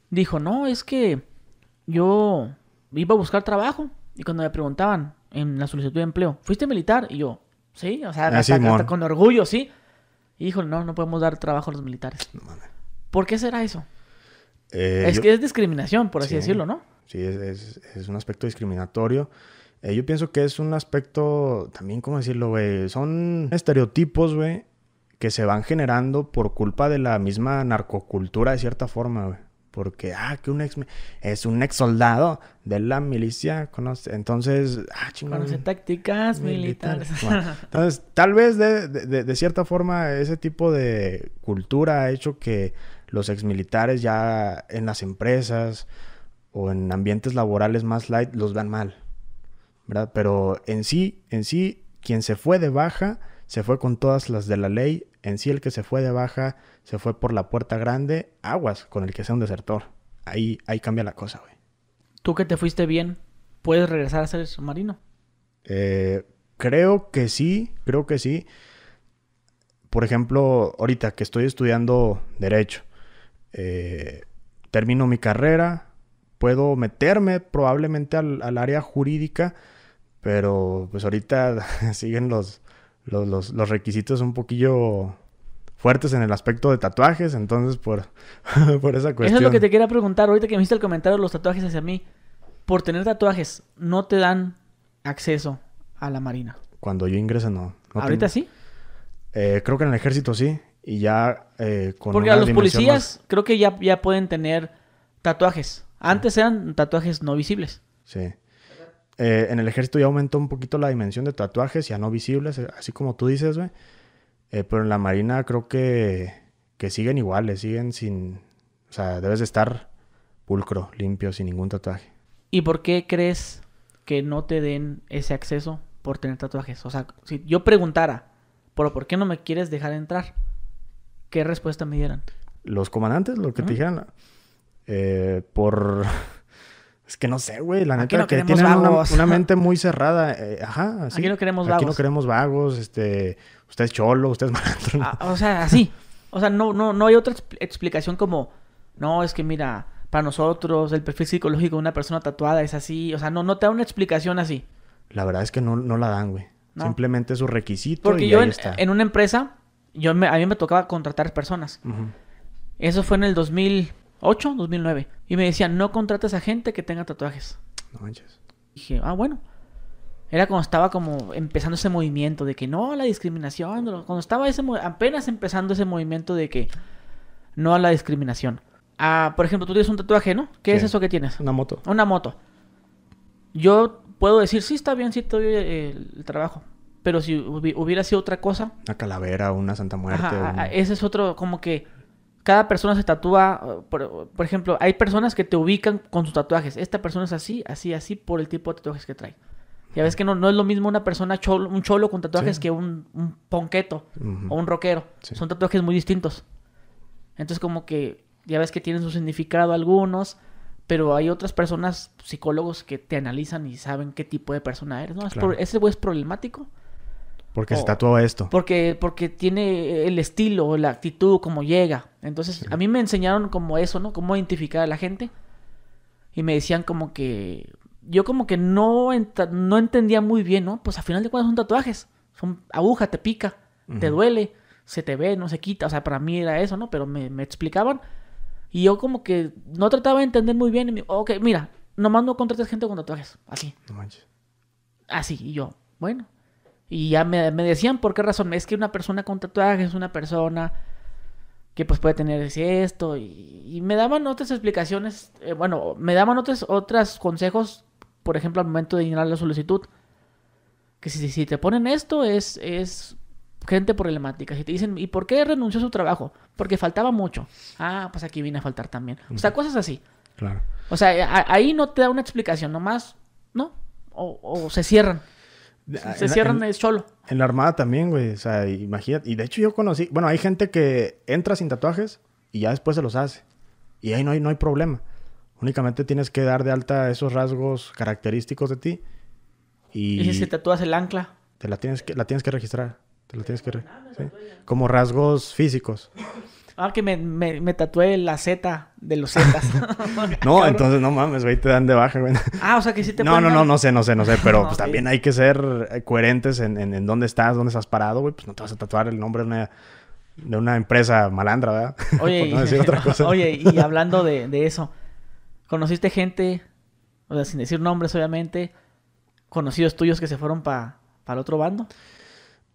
Dijo, no, es que yo iba a buscar trabajo y cuando me preguntaban en la solicitud de empleo, ¿fuiste militar? Y yo, sí, o sea, ah, con orgullo, sí. Y no, no podemos dar trabajo a los militares. ¿Por qué será eso? Eh, es que es discriminación, por así decirlo, ¿no? Sí, es, un aspecto discriminatorio. Eh, yo pienso que es un aspecto, también, ¿cómo decirlo, güey? Son estereotipos, güey, que se van generando por culpa de la misma narcocultura de cierta forma, güey porque, ah, que un ex, es un ex soldado de la milicia, conoce, entonces, ah, chingón. Conoce tácticas militares. entonces, tal vez de, cierta forma ese tipo de cultura ha hecho que los ex militares ya en las empresas o en ambientes laborales más light los vean mal, ¿verdad? Pero en sí, en sí, quien se fue de baja se fue con todas las de la ley, en sí el que se fue de baja, se fue por la puerta grande, aguas con el que sea un desertor. Ahí, ahí cambia la cosa, güey. Tú que te fuiste bien, ¿puedes regresar a ser submarino? Eh, creo que sí, creo que sí. Por ejemplo, ahorita que estoy estudiando derecho, eh, termino mi carrera, puedo meterme probablemente al, al área jurídica, pero pues ahorita siguen los, los, los, los requisitos un poquillo fuertes en el aspecto de tatuajes, entonces por, esa cuestión. Eso es lo que te quería preguntar ahorita que me hiciste el comentario de los tatuajes hacia mí. Por tener tatuajes, ¿no te dan acceso a la Marina? Cuando yo ingreso, no. ¿Ahorita sí? Eh, creo que en el ejército sí. Y ya eh, con Porque a los policías creo que ya, ya pueden tener tatuajes. Antes eran tatuajes no visibles. Sí. Eh, en el ejército ya aumentó un poquito la dimensión de tatuajes, ya no visibles, eh, así como tú dices, güey. Eh, pero en la marina creo que, siguen iguales, siguen sin... O sea, debes de estar pulcro, limpio, sin ningún tatuaje. ¿Y por qué crees que no te den ese acceso por tener tatuajes? O sea, si yo preguntara, ¿pero por qué no me quieres dejar entrar? ¿Qué respuesta me dieran? Los comandantes, lo que te dijeran, por... Es que no sé, güey, la neta que tienen una, mente muy cerrada. Eh, ajá, así. Aquí no queremos vagos. Aquí no queremos vagos, este, usted es cholo, usted es malandro. Ah, o sea, así. O sea, no, no, no hay otra explicación como, no, es que mira, para nosotros el perfil psicológico de una persona tatuada es así. O sea, no, no te da una explicación así. La verdad es que no, no la dan, güey. Simplemente es un requisito y yo ahí en, está. en, una empresa, yo me, a mí me tocaba contratar personas. Eso fue en el 2000... 8, 2009. Y me decían, no contrates a gente que tenga tatuajes. No manches. Dije, ah, bueno. Era cuando estaba como empezando ese movimiento de que no a la discriminación. Cuando estaba ese, apenas empezando ese movimiento de que no a la discriminación. Ah, por ejemplo, tú tienes un tatuaje, ¿no? ¿Qué es eso que tienes? Una moto. Una moto. Yo puedo decir, sí, está bien, sí, te doy eh, el, trabajo. Pero si hubiera sido otra cosa. Una calavera, una Santa Muerte. Ese es otro, como que cada persona se tatúa, por, por, ejemplo, hay personas que te ubican con sus tatuajes. Esta persona es así, así, así por el tipo de tatuajes que trae. Ya ves que no, no es lo mismo una persona, cholo, un cholo con tatuajes que un, ponqueto o un rockero. Son tatuajes muy distintos. Entonces como que ya ves que tienen su significado algunos, pero hay otras personas, psicólogos, que te analizan y saben qué tipo de persona eres. No, ese es problemático porque está se oh. esto. Porque, porque tiene el estilo, la actitud, como llega. Entonces, a mí me enseñaron como eso, ¿no? Cómo identificar a la gente. Y me decían como que... Yo como que no, no entendía muy bien, ¿no? Pues al final de cuentas son tatuajes. Son aguja, te pica, te duele, se te ve, no se quita. O sea, para mí era eso, ¿no? Pero me, me explicaban. Y yo como que no trataba de entender muy bien. ok, mira, nomás no contrates gente con tatuajes. Así. No manches. Así. Y yo, bueno, y ya me, decían por qué razón. Es que una persona con tatuaje es una persona que pues puede tener esto. Y, me daban otras explicaciones. Eh, bueno, me daban otras otras consejos. Por ejemplo, al momento de llenar la solicitud. Que si, si te ponen esto es, es gente problemática. Si te dicen, ¿y por qué renunció a su trabajo? Porque faltaba mucho. Ah, pues aquí viene a faltar también. O sea, cosas así. Claro. O sea, ahí no te da una explicación, nomás, ¿no? o se cierran. Se ah, cierran en, En la armada también, güey. O sea, imagínate. Y de hecho yo conocí... Bueno, hay gente que entra sin tatuajes y ya después se los hace. Y ahí no hay, no hay problema. Únicamente tienes que dar de alta esos rasgos característicos de ti. Y, si se tatúas el ancla? Te la tienes que, la tienes que registrar. Te la tienes que... Ah, como rasgos físicos. Ah, que me, tatué la Z de los Zetas. no, entonces no mames, güey, te dan de baja, güey. Ah, o sea que sí te No, no, no, no sé, no sé, no sé. Pero ah, pues también hay que ser eh, coherentes en, dónde estás, dónde estás parado, güey. Pues no te vas a tatuar el nombre de una empresa malandra, ¿verdad? Oye, y hablando de, eso, ¿conociste gente, o sea, sin decir nombres, obviamente, conocidos tuyos que se fueron para el otro bando?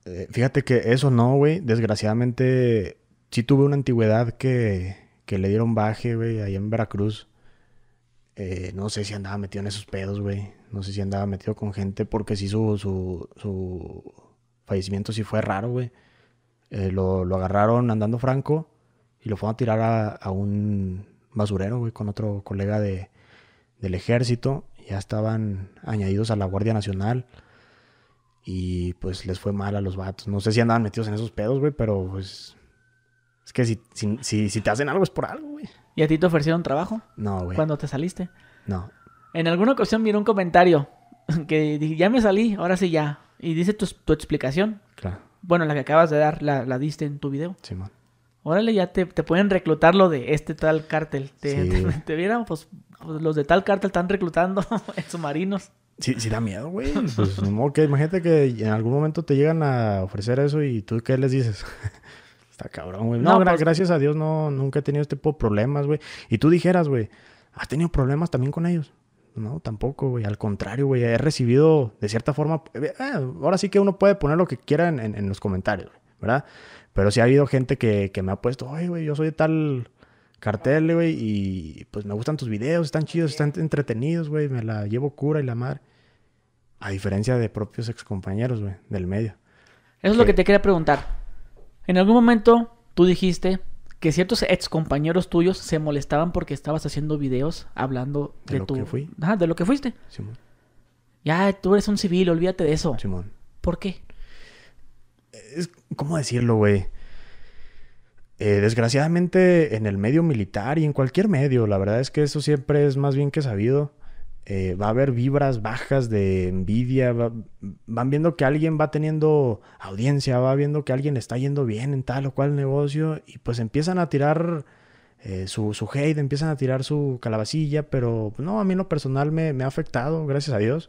Eh, fíjate que eso no, güey. Desgraciadamente, sí tuve una antigüedad que, le dieron baje, güey, ahí en Veracruz. Eh, no sé si andaba metido en esos pedos, güey. No sé si andaba metido con gente porque sí su, su, fallecimiento sí fue raro, güey. Eh, lo, agarraron andando franco y lo fueron a tirar a, un basurero, güey, con otro colega del ejército. Ya estaban añadidos a la Guardia Nacional y pues les fue mal a los vatos. No sé si andaban metidos en esos pedos, güey, pero pues es que si, si, te hacen algo es por algo, güey. ¿Y a ti te ofrecieron trabajo? No, güey. ¿Cuándo te saliste? No. En alguna ocasión vi un comentario que dije, ya me salí, ahora sí ya. Y dice tu, explicación. Claro. Bueno, la que acabas de dar, la, diste en tu video. Sí, man. Órale, ya te, pueden reclutar lo de este tal cártel. Te, sí. te, pues, pues, los de tal cártel están reclutando submarinos. Sí, sí da miedo, güey. Pues, imagínate que en algún momento te llegan a ofrecer eso y tú qué les dices cabrón, No, pues, gracias a Dios no, nunca he tenido este tipo de problemas, güey. Y tú dijeras, güey, ¿has tenido problemas también con ellos? No, tampoco, güey. Al contrario, güey. He recibido, de cierta forma, eh, eh, ahora sí que uno puede poner lo que quiera en, los comentarios, ¿verdad? Pero sí ha habido gente que, me ha puesto, oye, güey, yo soy de tal cartel, güey, y pues me gustan tus videos, están chidos, están entretenidos, güey, me la llevo cura y la mar A diferencia de propios excompañeros, güey, del medio. Eso es lo que te quería preguntar. En algún momento tú dijiste que ciertos ex compañeros tuyos se molestaban porque estabas haciendo videos hablando de, lo que fui. de lo que fuiste. Simón. Ya, tú eres un civil, olvídate de eso. Simón. ¿Por qué? Es, ¿Cómo decirlo, güey? Eh, desgraciadamente en el medio militar y en cualquier medio, la verdad es que eso siempre es más bien que sabido. Eh, va a haber vibras bajas de envidia, van viendo que alguien va teniendo audiencia, va viendo que alguien está yendo bien en tal o cual negocio y pues empiezan a tirar eh, su, su, hate, empiezan a tirar su calabacilla, pero pues, no, a mí lo personal me, me ha afectado, gracias a Dios,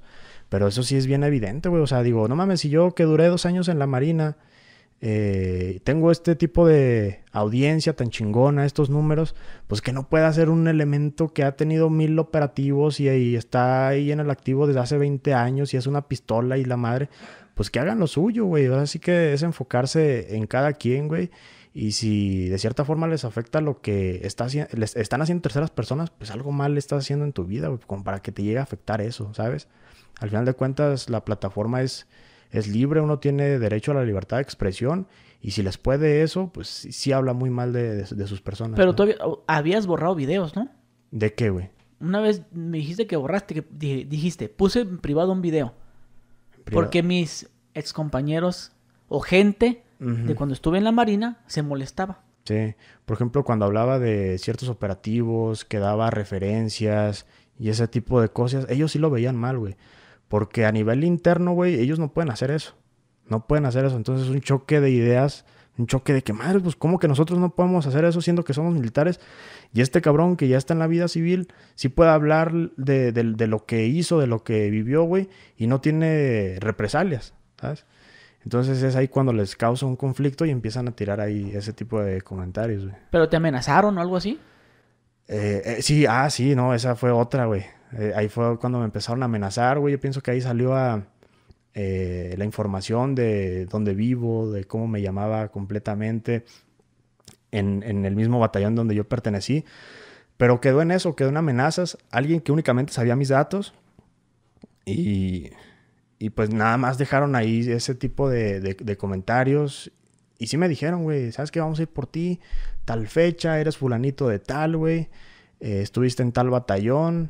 pero eso sí es bien evidente, güey, o sea, digo, no mames, si yo que duré dos años en la Marina, eh, tengo este tipo de audiencia tan chingona, estos números, pues que no pueda ser un elemento que ha tenido mil operativos y, ahí está ahí en el activo desde hace 20 años y es una pistola y la madre, pues que hagan lo suyo, güey. Así que es enfocarse en cada quien, güey. Y si de cierta forma les afecta lo que está, les están haciendo terceras personas, pues algo mal le estás haciendo en tu vida, como para que te llegue a afectar eso, ¿sabes? Al final de cuentas, la plataforma es es libre, uno tiene derecho a la libertad de expresión y si les puede eso, pues sí, habla muy mal de, sus personas. Pero tú oh, habías, borrado videos, ¿no? ¿De qué, güey? Una vez me dijiste que borraste, que dijiste, puse en privado un video. Porque mis excompañeros o gente de cuando estuve en la Marina se molestaba. Sí, por ejemplo, cuando hablaba de ciertos operativos, que daba referencias y ese tipo de cosas, ellos sí lo veían mal, güey. Porque a nivel interno, güey, ellos no pueden hacer eso. No pueden hacer eso. Entonces es un choque de ideas, un choque de que, madre, pues cómo que nosotros no podemos hacer eso siendo que somos militares. Y este cabrón que ya está en la vida civil, sí puede hablar de, lo que hizo, de lo que vivió, güey, y no tiene represalias, ¿sabes? Entonces es ahí cuando les causa un conflicto y empiezan a tirar ahí ese tipo de comentarios, güey. ¿Pero te amenazaron o algo así? Eh, eh, sí, ah, sí, no, esa fue otra, güey. Eh, ahí fue cuando me empezaron a amenazar, güey. Yo pienso que ahí salió eh, la información de dónde vivo, de cómo me llamaba completamente, en, el mismo batallón donde yo pertenecí. Pero quedó en eso, quedó en amenazas. Alguien que únicamente sabía mis datos. Y, pues nada más dejaron ahí ese tipo de, comentarios. Y sí me dijeron, güey, ¿sabes qué? Vamos a ir por ti. Tal fecha, eres fulanito de tal, güey. Eh, estuviste en tal batallón.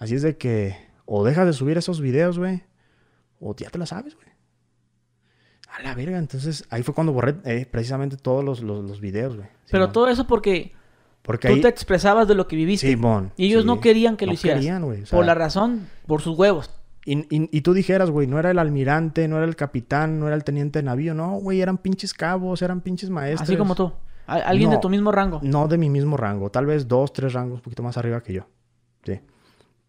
Así es de que o dejas de subir esos videos, güey, o ya te la sabes, güey. A la verga, entonces ahí fue cuando borré eh, precisamente todos los, videos, güey. Pero todo eso porque, porque tú te expresabas de lo que viviste. y ellos no querían que lo Querían, güey, por la razón, por sus huevos. Y, tú dijeras, güey, no era el almirante, no era el capitán, no era el teniente de navío. No, güey, eran pinches cabos, eran pinches maestros. Así como tú. Alguien de tu mismo rango. No de mi mismo rango. Tal vez dos, tres rangos, un poquito más arriba que yo. Sí.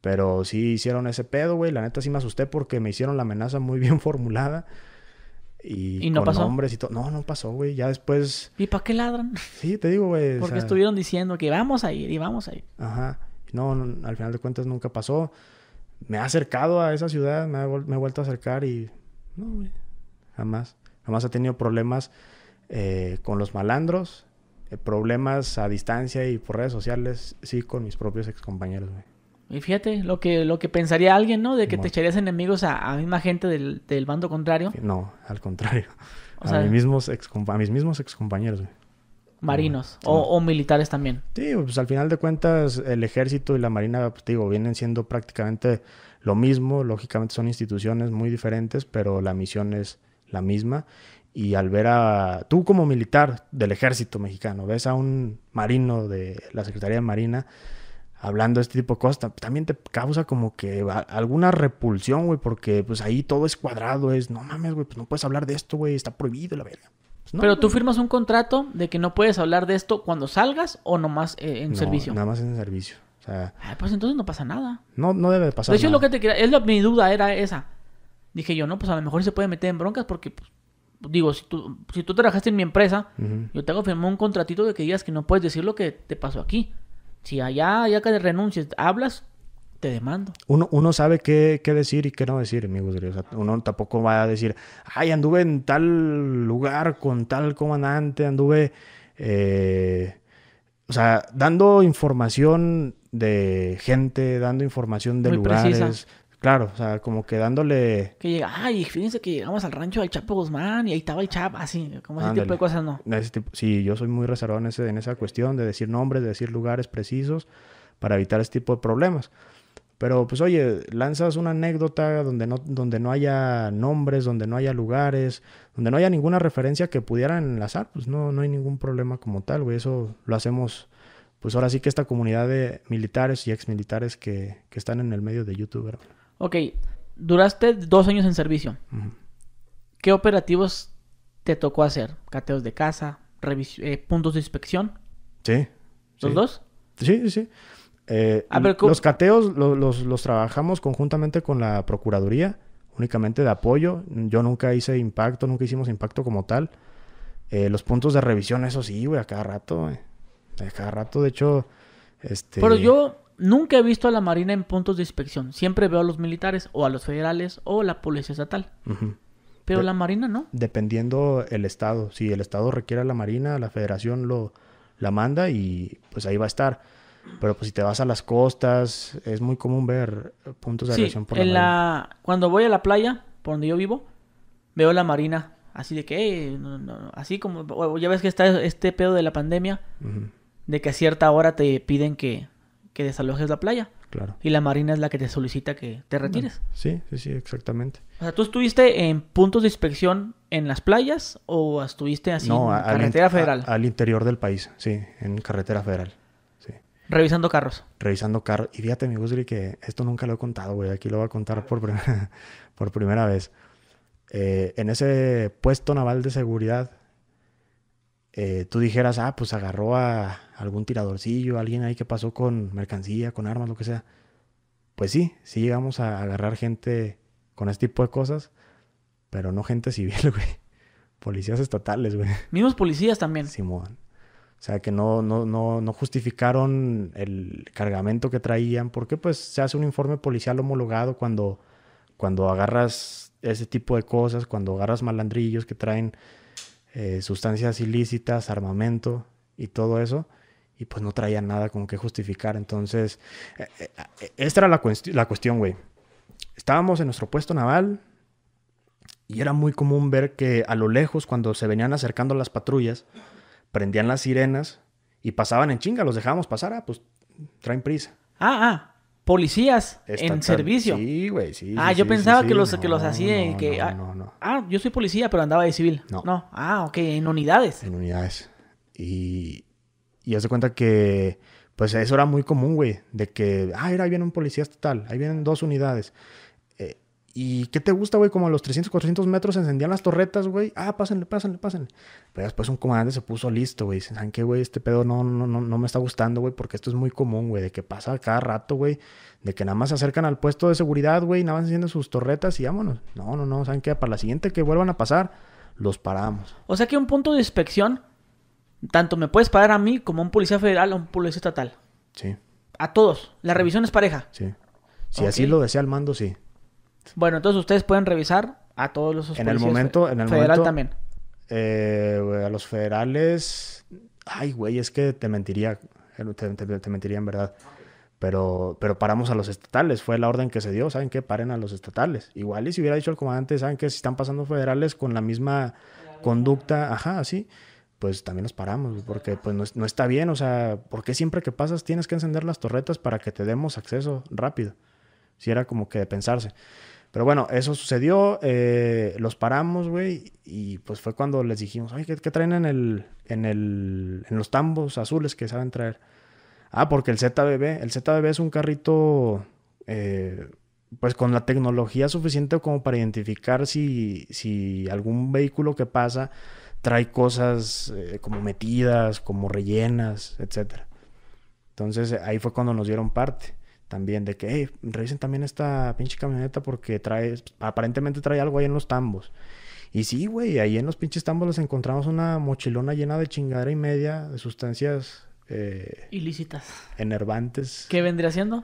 Pero sí hicieron ese pedo, güey. La neta sí me asusté porque me hicieron la amenaza muy bien formulada. Y, no con pasó? y todo. No, no pasó, güey. Ya después. ¿Y para qué ladran? Sí, te digo, güey. Porque estuvieron diciendo que vamos a ir y vamos a ir. Ajá. No, al final de cuentas nunca pasó. Me ha acercado a esa ciudad, me, ha he vuelto a acercar y. No, güey. Jamás. Jamás ha tenido problemas eh, con los malandros. Eh, problemas a distancia y por redes sociales, sí, con mis propios excompañeros, güey. Y fíjate, lo que, lo que pensaría alguien, ¿no? De que te echarías enemigos a, la misma gente del, bando contrario. No, al contrario. a, mis mismos ex, a mis mismos excompañeros, Marinos o, o, militares también. Sí, pues al final de cuentas el ejército y la marina, pues, digo, vienen siendo prácticamente lo mismo. Lógicamente son instituciones muy diferentes, pero la misión es la misma. Y al ver a tú como militar del ejército mexicano, ves a un marino de la Secretaría de Marina, hablando de este tipo de cosas, también te causa como que alguna repulsión, güey, porque pues ahí todo es cuadrado, es, no mames, güey, pues no puedes hablar de esto, güey, está prohibido la verga. Pues, Pero tú firmas un contrato de que no puedes hablar de esto cuando salgas o nomás eh, en servicio. Nada más en servicio. O sea, ah, pues entonces no pasa nada. No, no debe pasar. De hecho, nada. lo que te quería, mi duda era esa. Dije yo, no, pues a lo mejor se puede meter en broncas porque pues, digo, si tú, si tú trabajaste en mi empresa, yo te hago firmar un contratito de que digas que no puedes decir lo que te pasó aquí. Si allá, ya que renuncies, hablas, te demando. Uno, uno sabe qué, qué decir y qué no decir, amigos. O uno tampoco va a decir, ay, anduve en tal lugar con tal comandante, anduve, eh, o sea, dando información de gente, dando información de Muy lugares, Claro, o sea, como que dándole. Que llega, ay, fíjense que llegamos al rancho del Chapo Guzmán y ahí estaba el Chapo, así, como ese tipo de cosas, ¿no? sí, yo soy muy reservado en, ese, en esa cuestión de decir nombres, de decir lugares precisos para evitar ese tipo de problemas. Pero pues oye, lanzas una anécdota donde no, donde no haya nombres, donde no haya lugares, donde no haya ninguna referencia que pudieran enlazar, pues no, no hay ningún problema como tal, güey. Eso lo hacemos, pues ahora sí que esta comunidad de militares y exmilitares que, que están en el medio de YouTube, ¿verdad? Ok, duraste dos años en servicio. ¿Qué operativos te tocó hacer? ¿Cateos de casa? Eh, ¿Puntos de inspección? Sí. ¿Los dos? Sí, sí, sí. Eh, ah, los cateos los, los, trabajamos conjuntamente con la Procuraduría, únicamente de apoyo. Yo nunca hice impacto, nunca hicimos impacto como tal. Eh, los puntos de revisión, eso sí, güey, a cada rato, güey. A cada rato, de hecho, este... Pero yo, Nunca he visto a la Marina en puntos de inspección. Siempre veo a los militares o a los federales o la policía estatal. Pero la Marina no. Dependiendo el Estado. Si el Estado requiere a la Marina, la Federación lo, la manda y pues ahí va a estar. Pero pues si te vas a las costas, es muy común ver puntos de inspección por la, Cuando voy a la playa, por donde yo vivo, veo la Marina. Así de que, así como, ya ves que está este pedo de la pandemia, de que a cierta hora te piden que desalojes la playa. Claro. Y la marina es la que te solicita que te retires. Sí, sí, sí, exactamente. O sea, ¿tú estuviste en puntos de inspección en las playas o estuviste así en carretera federal? al interior del país, sí, en carretera federal. Sí. Revisando carros. Revisando carros. Y fíjate, mi Gusri, que esto nunca lo he contado, güey. Aquí lo voy a contar por, por primera vez. Eh, en ese puesto naval de seguridad eh, tú dijeras, ah, pues agarró a algún tiradorcillo, alguien ahí que pasó con mercancía, con armas, lo que sea. Pues sí, sí llegamos a agarrar gente con este tipo de cosas, pero no gente civil, güey. Policías estatales, güey. Mismos policías también. Simón. O sea, que no, no, no, no justificaron el cargamento que traían, porque pues se hace un informe policial homologado cuando, cuando agarras ese tipo de cosas, cuando agarras malandrillos que traen eh, sustancias ilícitas, armamento y todo eso, y pues no traían nada con qué justificar. Entonces, eh, eh, esta era la, la cuestión, güey. Estábamos en nuestro puesto naval y era muy común ver que a lo lejos, cuando se venían acercando las patrullas, prendían las sirenas y pasaban en chinga, los dejábamos pasar, ah, pues traen prisa. Ah, ah, policías en servicio. Sí, güey, sí. Ah, yo pensaba que los que los hacía no, que ah, no, no, ah, yo soy policía, pero andaba de civil. No. no. Ah, ok, en unidades. En unidades. Y y hace cuenta que pues eso era muy común, güey, de que ah, ahí viene un policía estatal, ahí vienen dos unidades. ¿Y qué te gusta, güey? Como a los 300, 400 metros encendían las torretas, güey. Ah, pásenle, pásenle, pásenle. Pero después un comandante se puso listo, güey. Dicen, ¿saben qué, güey? Este pedo no, no, no, no me está gustando, güey. Porque esto es muy común, güey. De que pasa cada rato, güey. De que nada más se acercan al puesto de seguridad, güey. Nada más encienden sus torretas y vámonos. No, no, no. ¿Saben qué? Para la siguiente que vuelvan a pasar, los paramos. O sea que un punto de inspección, tanto me puedes parar a mí como a un policía federal o un policía estatal. Sí. A todos. La revisión es pareja. Sí. Si así lo desea el mando, sí. Bueno, entonces ustedes pueden revisar a todos los en el momento, en el federal también. Eh, a los federales, ay, güey, es que te mentiría, eh, te, mentiría en verdad. Pero, pero paramos a los estatales, fue la orden que se dio, ¿saben qué? Paren a los estatales. Igual y si hubiera dicho el comandante, ¿saben que Si están pasando federales con la misma conducta, ajá, así, pues también los paramos, porque pues no, está bien, o sea, porque siempre que pasas tienes que encender las torretas para que te demos acceso rápido? Si era como que de pensarse. Pero bueno, eso sucedió, eh, los paramos, güey, y pues fue cuando les dijimos, ay, ¿qué, traen en el, en el, en los tambos azules que saben traer? Ah, porque el ZBB, el ZBB es un carrito, eh, pues con la tecnología suficiente como para identificar si, si algún vehículo que pasa trae cosas eh, como metidas, como rellenas, etc. Entonces ahí fue cuando nos dieron parte también de que, hey, revisen también esta pinche camioneta porque trae, aparentemente trae algo ahí en los tambos. Y sí, güey, ahí en los pinches tambos les encontramos una mochilona llena de chingadera y media de sustancias... Eh, Ilícitas. Enervantes. ¿Qué vendría siendo?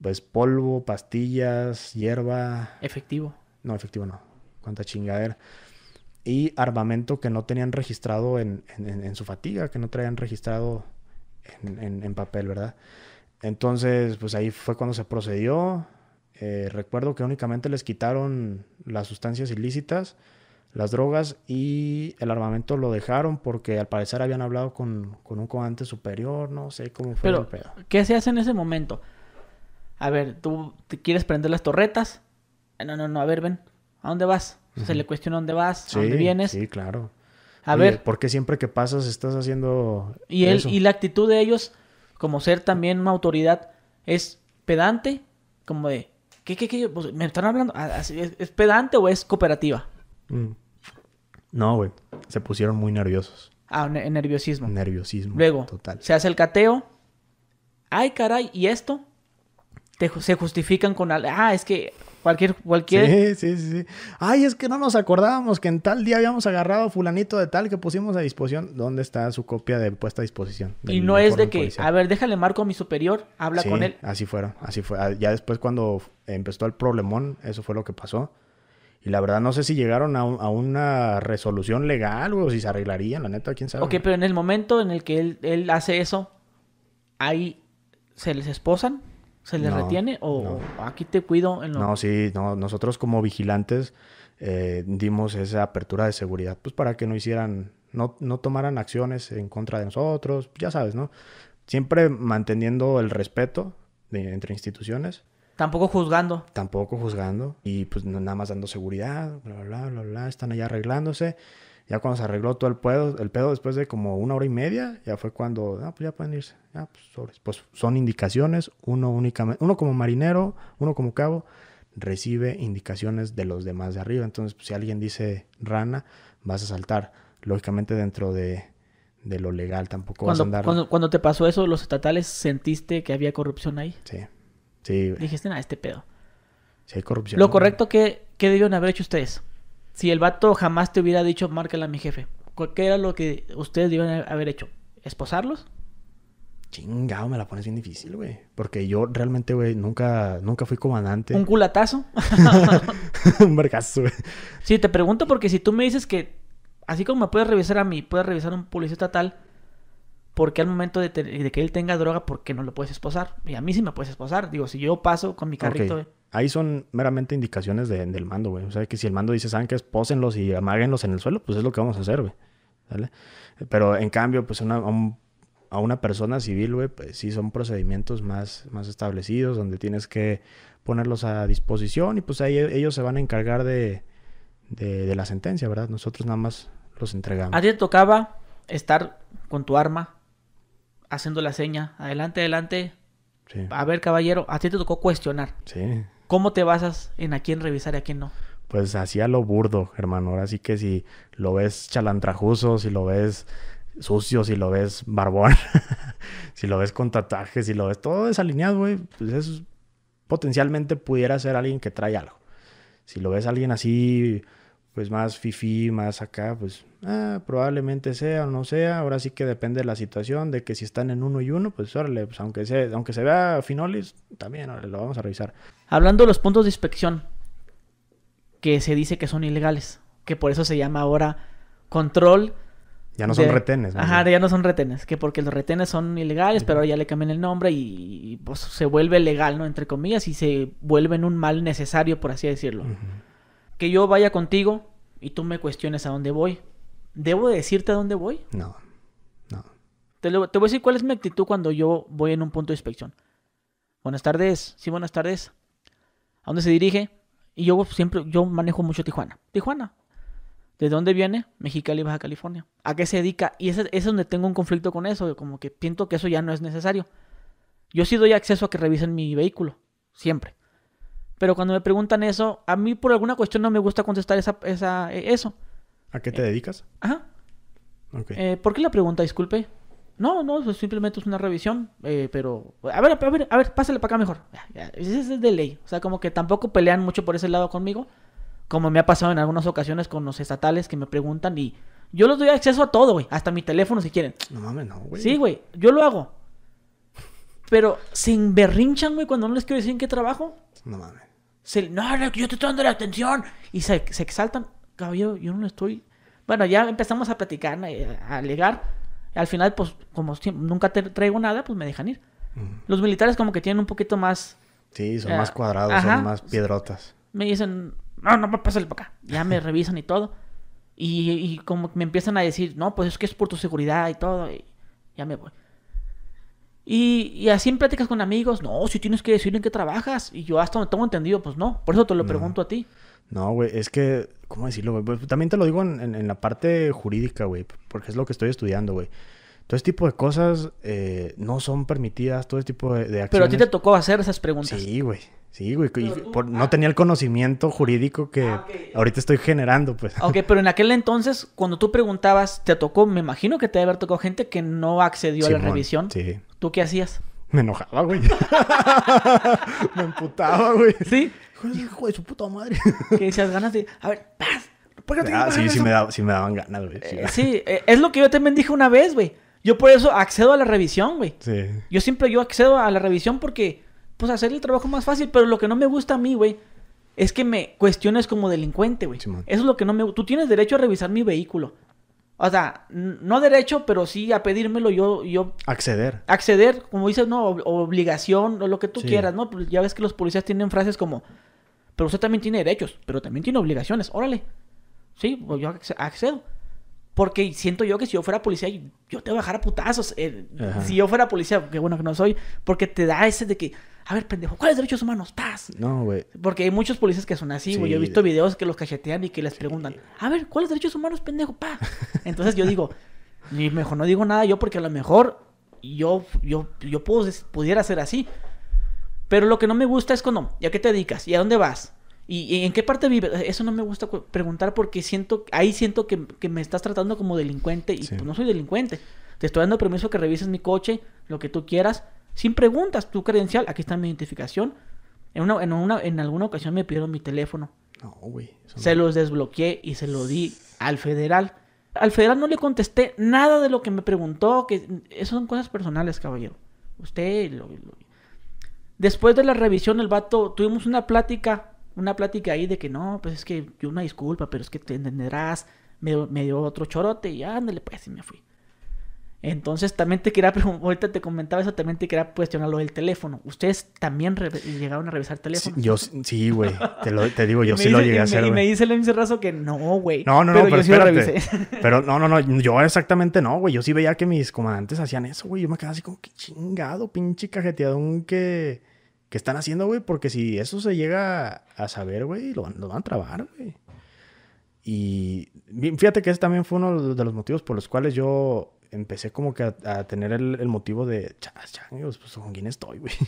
Pues polvo, pastillas, hierba. Efectivo. No, efectivo no. Cuánta chingadera. Y armamento que no tenían registrado en, su fatiga, que no traían registrado en, en papel, ¿verdad? Entonces, pues ahí fue cuando se procedió. Eh, recuerdo que únicamente les quitaron las sustancias ilícitas, las drogas y el armamento lo dejaron porque al parecer habían hablado con, un comandante superior, no sé cómo fue Pero, el ¿Qué se hace en ese momento? A ver, tú te quieres prender las torretas. Eh, no, no, no, a ver, ven. ¿A dónde vas? Se le cuestiona dónde vas, dónde vienes. Sí, claro. A ver. Porque siempre que pasas estás haciendo.? Y, él, y la actitud de ellos como ser también una autoridad, es pedante, como de, ¿qué, qué, qué? Pues, ¿Me están hablando? Ah, ¿Es, pedante o es cooperativa? Mm. No, güey. Se pusieron muy nerviosos. Ah, nerviosismo. Nerviosismo. Luego, total. se hace el cateo. Ay, caray, ¿y esto? se justifican con... Ah, es que Cualquier, cualquier. Sí, sí, sí, Ay, es que no nos acordábamos que en tal día habíamos agarrado a fulanito de tal que pusimos a disposición. ¿Dónde está su copia de puesta a disposición? Y no es de que, a ver, déjale marco a mi superior, habla con él. Así fueron, así fue. Ah, ya después cuando empezó el problemón, eso fue lo que pasó. Y la verdad no sé si llegaron a, a una resolución legal o si se arreglarían, la neta, quién sabe. Ok, pero en el momento en el que él, él hace eso, ahí se les esposan. ¿Se le retiene o aquí te cuido? No, sí, no, nosotros como vigilantes eh, dimos esa apertura de seguridad, pues para que no hicieran, no, no tomaran acciones en contra de nosotros, ya sabes, ¿no? Siempre manteniendo el respeto entre instituciones. Tampoco juzgando. Tampoco juzgando. Y pues nada más dando seguridad, bla, bla, bla, bla, están allá arreglándose. Ya cuando se arregló todo el pedo, el pedo después de como una hora y media, ya fue cuando, ah, pues ya pueden irse. Ah, pues, pues son indicaciones, uno únicamente, uno como marinero, uno como cabo, recibe indicaciones de los demás de arriba. Entonces, pues, si alguien dice rana, vas a saltar. Lógicamente dentro de, de lo legal tampoco vas a andar. Cuando, cuando te pasó eso, los estatales, ¿sentiste que había corrupción ahí? Sí. Sí, Dijiste, nada, este pedo. Sí, hay corrupción. Lo correcto que, que debieron haber hecho ustedes si el vato jamás te hubiera dicho, márquela a mi jefe, ¿qué era lo que ustedes a haber hecho? ¿Esposarlos? Chingado, me la pones bien difícil, güey. Porque yo realmente, güey, nunca, nunca fui comandante. ¿Un culatazo? Un vergazo, güey. Sí, te pregunto porque si tú me dices que, así como me puedes revisar a mí, puedes revisar a un policía estatal, ¿por qué al momento de, que él tenga droga, por qué no lo puedes esposar? Y a mí sí me puedes esposar. Digo, si yo paso con mi carrito, ahí son meramente indicaciones del mando, güey. O sea, que si el mando dice, ¿saben qué es? Pósenlos y amáguenlos en el suelo, pues es lo que vamos a hacer, güey. ¿Sale? Pero en cambio, pues a, una persona civil, güey, pues sí son procedimientos más, más establecidos donde tienes que ponerlos a disposición y pues ahí e, ellos se van a encargar de, la sentencia, ¿verdad? Nosotros nada más los entregamos. A ti te tocaba estar con tu arma haciendo la seña, adelante, adelante. A ver, caballero, a ti te tocó cuestionar. Sí. ¿Cómo te basas en a quién revisar y a quién no? Pues a lo burdo, hermano. Ahora sí que si lo ves chalantrajuso, si lo ves sucio, si lo ves barbón, si lo ves con tatuajes, si lo ves todo desalineado, güey, pues es potencialmente pudiera ser alguien que trae algo. Si lo ves alguien así pues más fifi, más acá, pues ah, probablemente sea o no sea. Ahora sí que depende de la situación, de que si están en uno y uno, pues órale, pues aunque, sea, aunque se vea Finolis, también lo vamos a revisar. Hablando de los puntos de inspección, que se dice que son ilegales, que por eso se llama ahora control. Ya no son retenes. Ajá, ya no son retenes, que porque los retenes son ilegales, pero ahora ya le cambian el nombre y, pues se vuelve legal, ¿no? Entre comillas, y se vuelven un mal necesario, por así decirlo que yo vaya contigo y tú me cuestiones a dónde voy. ¿Debo decirte a dónde voy? No, no. Te, voy a decir cuál es mi actitud cuando yo voy en un punto de inspección. Buenas tardes, sí, buenas tardes. ¿A dónde se dirige? Y yo siempre, yo manejo mucho Tijuana. Tijuana. ¿De dónde viene? Mexicali, Baja California. ¿A qué se dedica? Y es donde tengo un conflicto con eso, como que siento que eso ya no es necesario. Yo sí doy acceso a que revisen mi vehículo, siempre. Pero cuando me preguntan eso, a mí por alguna cuestión no me gusta contestar esa, esa eh, eso. ¿A qué te eh, dedicas? Ajá. Eh, ¿Por qué la pregunta? Disculpe. No, no, pues simplemente es una revisión, eh, pero... A ver, a ver, a ver, pásale para acá mejor. Ese es de ley. O sea, como que tampoco pelean mucho por ese lado conmigo, como me ha pasado en algunas ocasiones con los estatales que me preguntan y... Yo les doy acceso a todo, güey. Hasta mi teléfono si quieren. No mames, no, güey. Sí, güey. Yo lo hago. Pero se enberrinchan, güey, cuando no les quiero decir en qué trabajo. No mames no, yo te estoy dando la atención. Y se, se exaltan. Caballero, yo no estoy. Bueno, ya empezamos a platicar, eh, a, alegar. Al final, pues, como nunca te traigo nada, pues me dejan ir. Mm. Los militares como que tienen un poquito más... Sí, son eh, más cuadrados, son más piedrotas. Me dicen, no, no, pásale para acá. Ya me revisan y todo. Y, y como me empiezan a decir, no, pues es que es por tu seguridad y todo. Y ya me voy. Y, así en pláticas con amigos, no, si tienes que decir en qué trabajas. Y yo hasta me tengo entendido, pues no. Por eso te lo pregunto a ti. No, güey, es que, ¿cómo decirlo, güey? Pues, también te lo digo en, en, la parte jurídica, güey, porque es lo que estoy estudiando, güey. Todo este tipo de cosas eh, no son permitidas, todo este tipo de, de acciones. Pero a ti te tocó hacer esas preguntas. Sí, güey. Sí, güey, no ah. tenía el conocimiento jurídico que ah, ahorita estoy generando, pues. Ok, pero en aquel entonces, cuando tú preguntabas, te tocó, me imagino que te debe haber tocado gente que no accedió a la revisión. Sí. ¿Tú qué hacías? Me enojaba, güey. me emputaba, güey. ¿Sí? Hijo de su puta madre. que decías ganas de, a ver, paz. ah, sí, sí, me, daba, sí me daban ganas, güey. Sí, eh, eh, es lo que yo también dije una vez, güey. Yo por eso accedo a la revisión, güey. Sí. Yo siempre yo accedo a la revisión porque pues hacer el trabajo más fácil. Pero lo que no me gusta a mí, güey, es que me cuestiones como delincuente, güey. Eso es lo que no me gusta. Tú tienes derecho a revisar mi vehículo. O sea, no derecho, pero sí a pedírmelo yo, yo... Acceder. Acceder, como dices, no, obligación, o lo que tú quieras, ¿no? Pues, ya ves que los policías tienen frases como, pero usted también tiene derechos, pero también tiene obligaciones, órale. Sí, pues, yo accedo. Porque siento yo que si yo fuera policía, yo te voy a bajar a putazos. Eh, si yo fuera policía, qué bueno que no soy, porque te da ese de que, a ver, pendejo, ¿cuáles derechos humanos? ¡Paz! No, güey. Porque hay muchos policías que son así, güey. yo he visto videos que los cachetean y que les preguntan, a ver, ¿cuáles derechos humanos, pendejo? ¡Pa! Entonces yo digo, ni mejor no digo nada yo porque a lo mejor yo, yo, yo puedo, pudiera ser así. Pero lo que no me gusta es cuando, ¿ya qué te dedicas? ¿Y a dónde vas? ¿Y, en qué parte vive? Eso no me gusta preguntar porque siento, ahí siento que, me estás tratando como delincuente y pues no soy delincuente. Te estoy dando permiso que revises mi coche, lo que tú quieras, sin preguntas, tu credencial, aquí está mi identificación. En, una, en, una, en alguna ocasión me pidieron mi teléfono. No, güey. Se los desbloqueé y se lo di al federal. Al federal no le contesté nada de lo que me preguntó, que eso son cosas personales, caballero. Usted lo... Después de la revisión, el vato, tuvimos una plática una plática ahí de que no, pues es que yo una disculpa, pero es que te entenderás. Me, dio otro chorote y ándale, pues, y me fui. Entonces también te quería, ahorita te comentaba eso, también te quería cuestionar lo del teléfono. ¿Ustedes también llegaron a revisar teléfono? Sí, yo sí, güey. Te, lo, te digo, yo sí lo llegué a hacer. Me, y me dice el razo que no, güey. No, no, no, pero, yo Sí lo revisé. Pero no, no, no, yo exactamente no, güey. Yo sí veía que mis comandantes hacían eso, güey. Yo me quedaba así como que chingado, pinche cajeteadón que que están haciendo, güey, porque si eso se llega a saber, güey, lo, van a trabar, güey. Y fíjate que ese también fue uno de los motivos por los cuales yo empecé como que a, tener el, motivo de, pues con quién estoy, güey.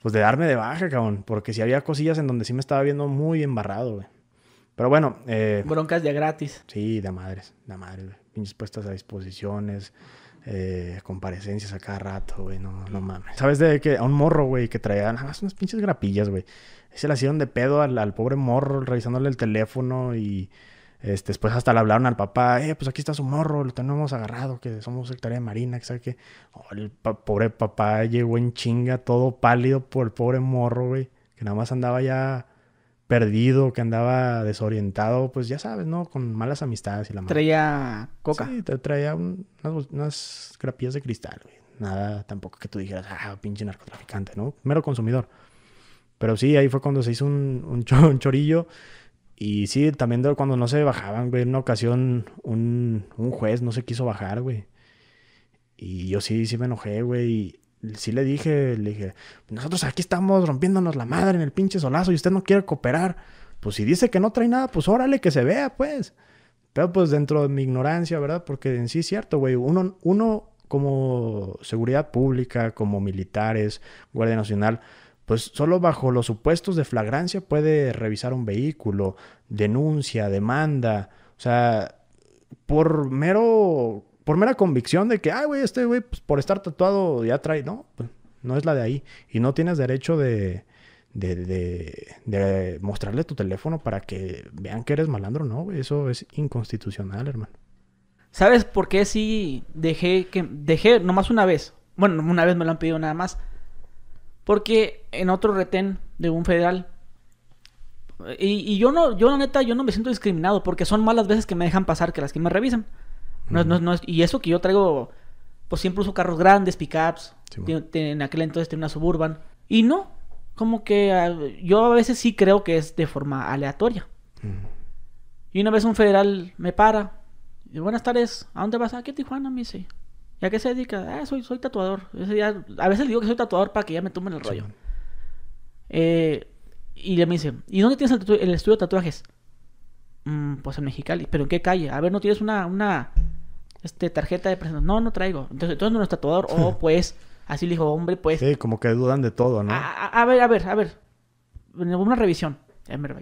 Pues de darme de baja, cabrón, porque si había cosillas en donde sí me estaba viendo muy embarrado, güey. Pero bueno. Eh, Broncas de gratis. Sí, de madres, de madres, güey. Pinches puestas a disposiciones eh, comparecencias a cada rato, güey, no, mames. ¿Sabes de que a un morro, güey, que traía nada más unas pinches grapillas, güey? Se le hicieron de pedo al, pobre morro revisándole el teléfono y este, después hasta le hablaron al papá, eh, pues aquí está su morro, lo tenemos agarrado, que somos tarea de Marina, que sabe que oh, el pobre papá llegó en chinga, todo pálido por el pobre morro, güey, que nada más andaba ya perdido, que andaba desorientado, pues ya sabes, ¿no? Con malas amistades y la madre. Traía coca. Sí, traía unas, unas de cristal, güey. Nada tampoco que tú dijeras, ah, pinche narcotraficante, ¿no? Mero consumidor. Pero sí, ahí fue cuando se hizo un, un, chorillo. Y sí, también cuando no se bajaban, güey. En una ocasión, un, un juez no se quiso bajar, güey. Y yo sí, sí me enojé, güey si le dije, le dije, nosotros aquí estamos rompiéndonos la madre en el pinche solazo y usted no quiere cooperar. Pues si dice que no trae nada, pues órale, que se vea, pues. Pero pues dentro de mi ignorancia, ¿verdad? Porque en sí es cierto, güey. Uno, uno como seguridad pública, como militares, Guardia Nacional, pues solo bajo los supuestos de flagrancia puede revisar un vehículo, denuncia, demanda. O sea, por mero por mera convicción de que, ay, güey, este güey, pues, por estar tatuado ya trae, no, pues, no es la de ahí. Y no tienes derecho de, mostrarle tu teléfono para que vean que eres malandro, no, güey, eso es inconstitucional, hermano. ¿Sabes por qué sí dejé que dejé nomás una vez? Bueno, una vez me lo han pedido nada más. Porque en otro retén de un federal y, yo no, yo la neta, yo no me siento discriminado porque son malas veces que me dejan pasar que las que me revisan. No, no, no y eso que yo traigo, pues siempre uso carros grandes, pickups. En aquel entonces tenía una suburban. Y no, como que ah, yo a veces sí creo que es de forma aleatoria. Y una vez un federal me para. Y buenas tardes, ¿a dónde vas? Ah, aquí a Tijuana, me dice. ¿Y a qué se dedica? Ah, soy, soy tatuador. a veces digo que soy tatuador para que ya me tomen el rollo. Eh, y le me dice, ¿y dónde tienes el, estudio de tatuajes? Mm, pues en Mexicali. ¿Pero en qué calle? A ver, ¿no tienes una este, tarjeta de presentación. No, no traigo. Entonces, entonces no es tatuador. O pues, así le dijo, hombre, pues. Sí, como que dudan de todo, ¿no? A, ver, a ver, a ver. Una revisión.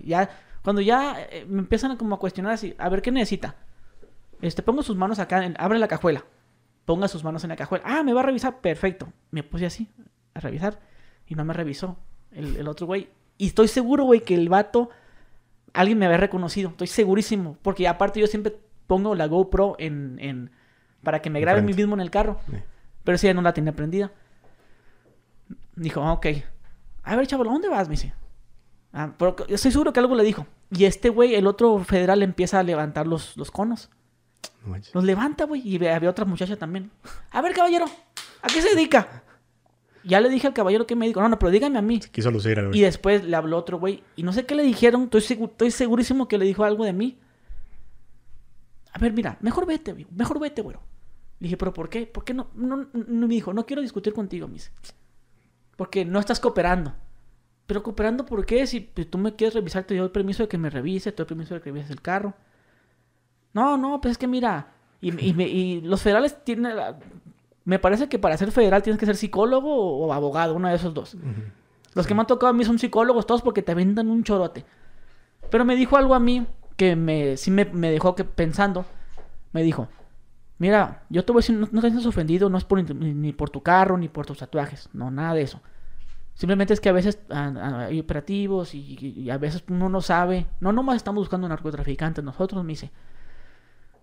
Ya, cuando ya eh, me empiezan como a cuestionar así, a ver, ¿qué necesita? Este, pongo sus manos acá, abre la cajuela. Ponga sus manos en la cajuela. Ah, me va a revisar. Perfecto. Me puse así, a revisar. Y no me revisó el, el otro güey. Y estoy seguro, güey, que el vato alguien me había reconocido. Estoy segurísimo. Porque aparte yo siempre pongo la GoPro en, para que me grabe a mí mismo en el carro. Pero si ya no la tenía prendida. Dijo, ah, ok. A ver, chaval, ¿a dónde vas? Me dice. Ah, yo estoy seguro que algo le dijo. Y este güey, el otro federal, empieza a levantar los, los conos. nos los levanta, güey. Y había otra muchacha también. A ver, caballero, ¿a qué se dedica? Ya le dije al caballero que me dijo. No, no, pero dígame a mí. quiso lucir Y después le habló otro güey. Y no sé qué le dijeron. Estoy, estoy segurísimo que le dijo algo de mí a ver, mira, mejor vete, mejor vete, güero. Le dije, pero ¿por qué? ¿Por qué no? no, me dijo, no quiero discutir contigo, dice. Porque no estás cooperando. Pero cooperando, ¿por qué? Si pues, tú me quieres revisar, te doy el permiso de que me revise, te doy el permiso de que revises el carro. No, no, pues es que mira, y, los federales tienen, ah, me parece que para ser federal tienes que ser psicólogo o, abogado, uno de esos dos. Los que me han tocado a mí son psicólogos todos porque te vendan un chorote. Pero me dijo algo a mí que me, sí me, dejó que pensando, me dijo, mira, yo te voy a decir, no, te sientas ofendido, no es por, ni, por tu carro, ni por tus tatuajes, no, nada de eso. Simplemente es que a veces hay operativos y, a veces uno no sabe. No, nomás estamos buscando narcotraficantes, nosotros, me dice.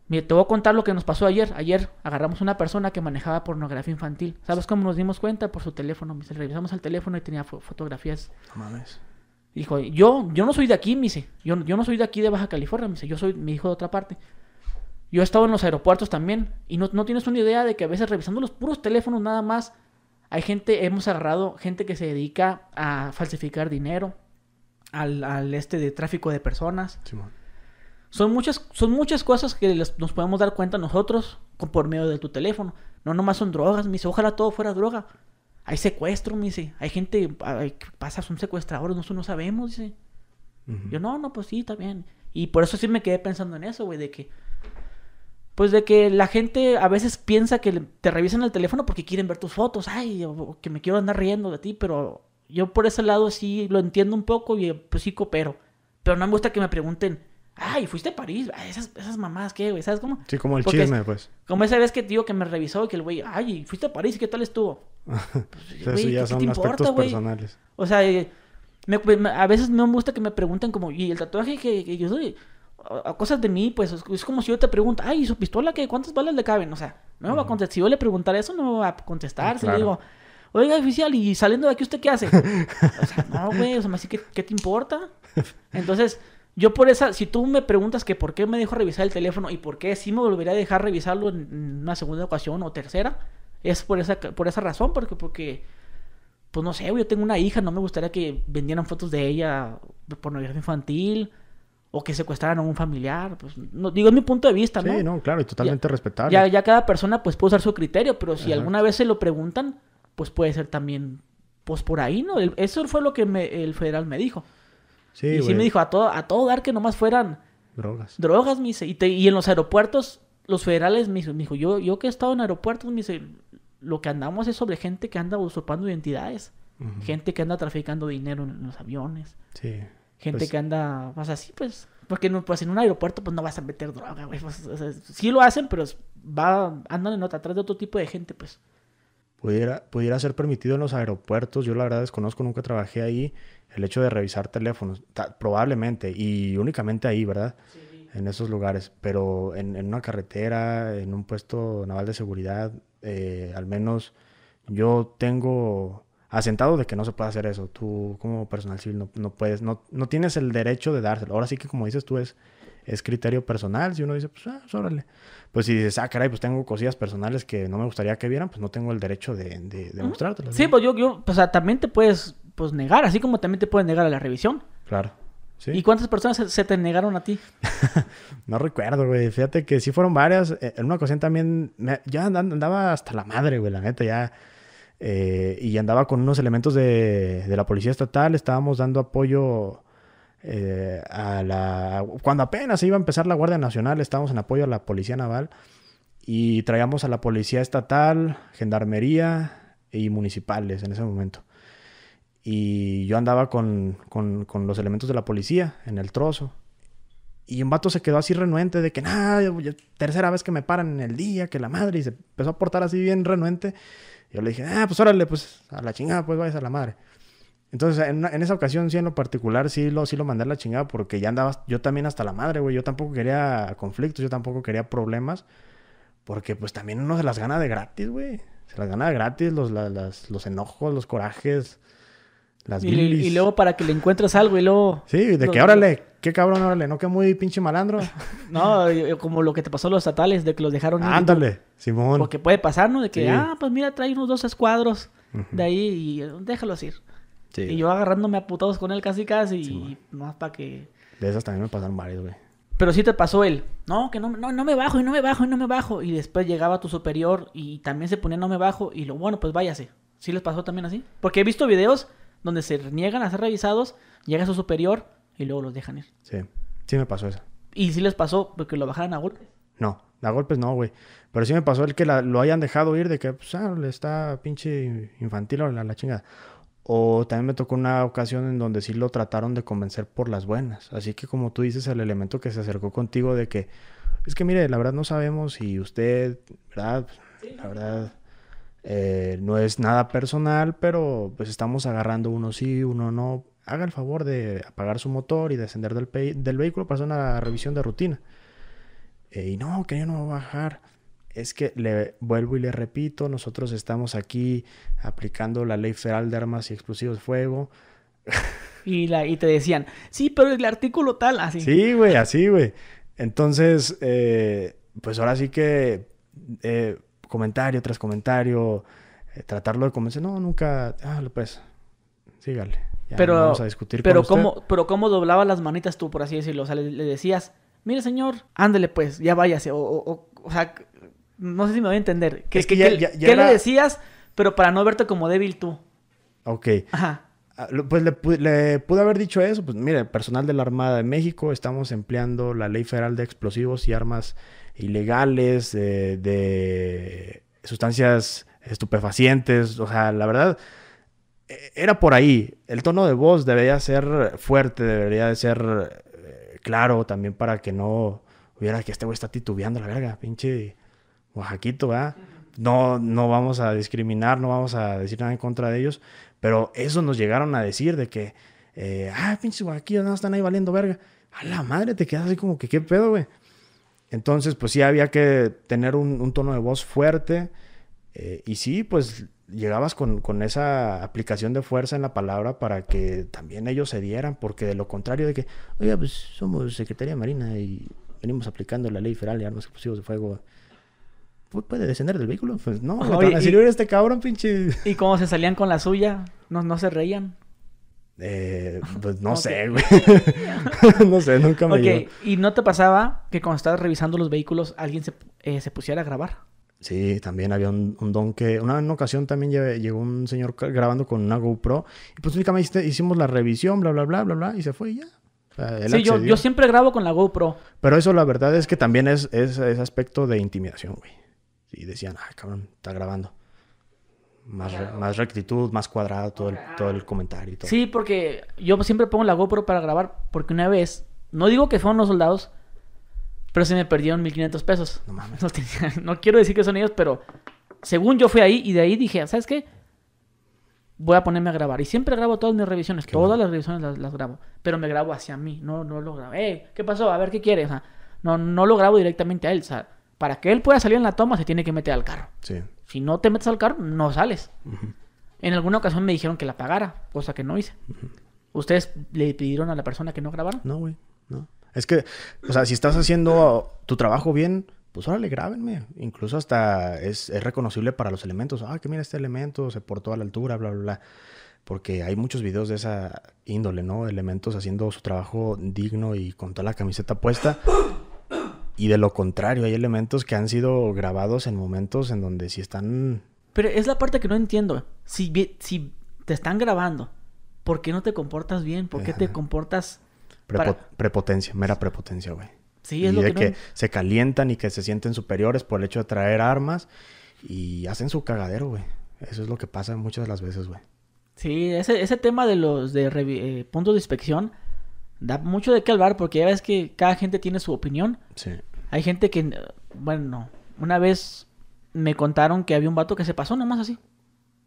me te voy a contar lo que nos pasó ayer. Ayer agarramos una persona que manejaba pornografía infantil. ¿Sabes cómo nos dimos cuenta? Por su teléfono. Me dice, revisamos el teléfono y tenía fotografías. Dijo, yo, yo no soy de aquí, me dice. Yo, yo no soy de aquí de Baja California, me dice. Yo soy mi hijo de otra parte. Yo he estado en los aeropuertos también. Y no, tienes una idea de que a veces revisando los puros teléfonos nada más, hay gente, hemos agarrado gente que se dedica a falsificar dinero, al, este de tráfico de personas. Son muchas, son muchas cosas que nos podemos dar cuenta nosotros por medio de tu teléfono. No nomás son drogas, me dice, ojalá todo fuera droga. Hay secuestro, me dice. Hay gente, ...pasas pasa, son secuestradores, nosotros no sabemos, dice. Yo, no, no, pues sí, está bien. Y por eso sí me quedé pensando en eso, güey, de que. Pues de que la gente a veces piensa que te revisan el teléfono porque quieren ver tus fotos, ay, o que me quiero andar riendo de ti, pero yo por ese lado sí lo entiendo un poco y pues sí coopero. Pero no me gusta que me pregunten, ay, fuiste a París, esas, mamás, ¿qué, güey? ¿Sabes cómo? Sí, como el chisme, pues. Como esa vez que digo que me revisó que el güey, ay, fuiste a París, ¿qué tal estuvo? Pues, ya son aspectos personales. O sea, eh, a veces me gusta que me pregunten como, ¿y el tatuaje que, yo soy? cosas de mí, pues es como si yo te pregunto, ay, ¿y su pistola qué? ¿Cuántas balas le caben? O sea, no me va a contestar. Si yo le preguntara eso, no me va a contestar. le digo, oiga, oficial, ¿y saliendo de aquí usted qué hace? o sea, no, güey, o sea, me dice, ¿qué, te importa? Entonces, yo por esa, si tú me preguntas que por qué me dejó revisar el teléfono y por qué sí me volvería a dejar revisarlo en una segunda ocasión o tercera, es por esa, por esa razón, porque, porque, pues no sé, yo tengo una hija, no me gustaría que vendieran fotos de ella por pornografía infantil o que secuestraran a un familiar. Pues, digo, es mi punto de vista, ¿no? Sí, no, claro, y totalmente respetable. Ya, cada persona pues puede usar su criterio, pero si alguna vez se lo preguntan, pues puede ser también, pues por ahí, ¿no? eso fue lo que me, el federal me dijo. Sí, y sí me dijo, a todo, a todo dar que nomás fueran... Drogas. Drogas, me dice. Y, en los aeropuertos, los federales me, me dijo, yo, yo que he estado en aeropuertos, me dice, lo que andamos es sobre gente que anda usurpando identidades, gente que anda traficando dinero en los aviones, gente pues que anda, así, pues, porque pues en un aeropuerto pues no vas a meter droga, güey, pues, sí lo hacen, pero va, andan en atrás de otro tipo de gente, pues. Pudiera, pudiera ser permitido en los aeropuertos, yo la verdad desconozco, nunca trabajé ahí, el hecho de revisar teléfonos, probablemente, y únicamente ahí, ¿verdad? en esos lugares, pero en, en, una carretera, en un puesto naval de seguridad, eh, al menos yo tengo asentado de que no se puede hacer eso. Tú como personal civil no, puedes, no, no, tienes el derecho de dárselo. Ahora sí que como dices tú es, es criterio personal. Si uno dice, pues, ah, pues, órale. Pues si dices, ah, caray, pues tengo cosillas personales que no me gustaría que vieran, pues no tengo el derecho de, de, de Sí, pues yo, yo, o sea, también te puedes pues, negar, así como también te puedes negar a la revisión. Claro. ¿Y cuántas personas se, te negaron a ti? no recuerdo, güey. Fíjate que sí fueron varias. Eh, en una ocasión también, ya yo andaba hasta la madre, güey, la neta, ya. Eh, y andaba con unos elementos de, la policía estatal. Estábamos dando apoyo eh, a la. Cuando apenas iba a empezar la Guardia Nacional, estábamos en apoyo a la policía naval. Y traíamos a la policía estatal, gendarmería y municipales en ese momento. Y yo andaba con, con, con los elementos de la policía en el trozo. Y un vato se quedó así renuente de que, nada, tercera vez que me paran en el día, que la madre, y se empezó a portar así bien renuente. Yo le dije, ah, pues órale, pues a la chingada, pues vayas a la madre. Entonces, en, esa ocasión, sí, en lo particular, sí lo, sí lo mandé a la chingada porque ya andaba yo también hasta la madre, güey. Yo tampoco quería conflictos, yo tampoco quería problemas. Porque, pues, también uno se las gana de gratis, güey. Se las gana de gratis los, los enojos, los corajes, y, luego para que le encuentres algo y luego... Sí, de que órale, qué cabrón, órale, no que muy pinche malandro. no, eh, eh, como lo que te pasó a los estatales, de que los dejaron... ahí... ándale, Simón. Porque puede pasar, ¿no? De que, ah, pues mira, trae unos dos escuadros de ahí y eh, déjalo así Sí. Y yo agarrándome a putados con él casi casi y más para que... De esas también me pasaron varios, güey. Pero sí te pasó él. No, que no, no, no me bajo y no me bajo y no me bajo. Y después llegaba tu superior y también se ponía no me bajo y lo bueno, pues váyase. ¿Sí les pasó también así? Porque he visto videos donde se niegan a ser revisados, llega su superior y luego los dejan ir. Sí, sí me pasó eso. ¿Y si les pasó porque lo bajaran a golpes? No, a golpes no, güey. Pero sí me pasó el que lo hayan dejado ir de que, pues, ah, le está pinche infantil o la, la chingada. O también me tocó una ocasión en donde sí lo trataron de convencer por las buenas. Así que como tú dices, el elemento que se acercó contigo de que, es que mire, la verdad no sabemos si usted, ¿verdad? Pues, la verdad eh, no es nada personal, pero pues estamos agarrando uno sí, uno no. Haga el favor de apagar su motor y descender del, vehículo para hacer una revisión de rutina. Eh, y no, que yo no voy a bajar. Es que le vuelvo y le repito, nosotros estamos aquí aplicando la ley federal de armas y explosivos de fuego. y, la, y te decían, sí, pero el artículo tal, así. Sí, güey, así, güey. Entonces, eh, pues ahora sí que comentario tras comentario, eh, tratarlo de convencer. No, nunca, ah, pues, sígale. Ya pero, vamos a discutir pero cómo, Pero cómo doblaba las manitas tú, por así decirlo. O sea, le, decías, mire señor, ándele pues, ya váyase. O, o, o, sea, no sé si me voy a entender. ¿Qué, es que, qué, le decías, pero para no verte como débil tú? Ok. Ajá. Ah, pues le, le, pude haber dicho eso. Pues mire, personal de la Armada de México, estamos empleando la ley federal de explosivos y armas ilegales, de, sustancias estupefacientes, o sea, la verdad, e, era por ahí. El tono de voz debería ser fuerte, debería de ser eh, claro también para que no hubiera que este güey está titubeando la verga, pinche Oaxaquito, ¿verdad? No, no vamos a discriminar, no vamos a decir nada en contra de ellos, pero eso nos llegaron a decir de que, eh, ah, pinche Oaxaquitos, no, están ahí valiendo verga. A la madre, te quedas así como que, ¿qué pedo, güey? Entonces, pues sí había que tener un, tono de voz fuerte. Eh, y sí, pues llegabas con, esa aplicación de fuerza en la palabra para que también ellos se dieran, porque de lo contrario de que, oiga, pues somos Secretaría Marina y venimos aplicando la ley federal de armas explosivos de fuego. ¿Puede descender del vehículo? Pues no, Oye, a este cabrón, pinche. ¿Y como se salían con la suya? ¿No, no se reían? Eh, pues no sé, güey. no sé, nunca me okay. ¿y no te pasaba que cuando estabas revisando los vehículos alguien se, eh, pusiera a grabar? Sí, también había un, don que... Una, en ocasión también llegó un señor grabando con una GoPro. Y pues únicamente hicimos la revisión, bla, bla, bla, bla, bla. Y se fue y ya. sí, yo, siempre grabo con la GoPro. Pero eso la verdad es que también es, es, aspecto de intimidación, güey. Y decían, ah, cabrón, está grabando más, rectitud, más cuadrado todo el, todo el comentario. Y todo. Sí, porque yo siempre pongo la GoPro para grabar, porque una vez, no digo que fueron los soldados, pero se me perdieron 1500 pesos. No mames. No, quiero decir que son ellos, pero según yo fui ahí y de ahí dije, ¿sabes qué? Voy a ponerme a grabar. Y siempre grabo todas mis revisiones, todas las revisiones las, grabo, pero me grabo hacia mí, no, no lo grabo. Eh, ¿Qué pasó? A ver, ¿qué quieres? no, no lo grabo directamente a él. O sea, para que él pueda salir en la toma se tiene que meter al carro. Sí. Si no te metes al carro, no sales. En alguna ocasión me dijeron que la pagara, cosa que no hice. ¿Ustedes le pidieron a la persona que no grabara? No, güey, no. Es que, o sea, si estás haciendo tu trabajo bien, pues órale, grábenme. Incluso hasta es, reconocible para los elementos. Ah, que mira este elemento, se portó a la altura, bla, bla, bla porque hay muchos videos de esa índole, ¿no? Elementos haciendo su trabajo digno y con toda la camiseta puesta, y de lo contrario, hay elementos que han sido grabados en momentos en donde sí están... Pero es la parte que no entiendo. Si, si te están grabando, ¿por qué no te comportas bien? ¿Por qué te comportas... Prepotencia, mera prepotencia, güey. Sí, es lo de que, que se calientan y que se sienten superiores por el hecho de traer armas y hacen su cagadero, güey. Eso es lo que pasa muchas de las veces, güey. Sí, ese, ese tema de los de eh, puntos de inspección da mucho de qué hablar porque ya ves que cada gente tiene su opinión. Sí. Hay gente que, bueno, una vez me contaron que había un vato que se pasó nomás así.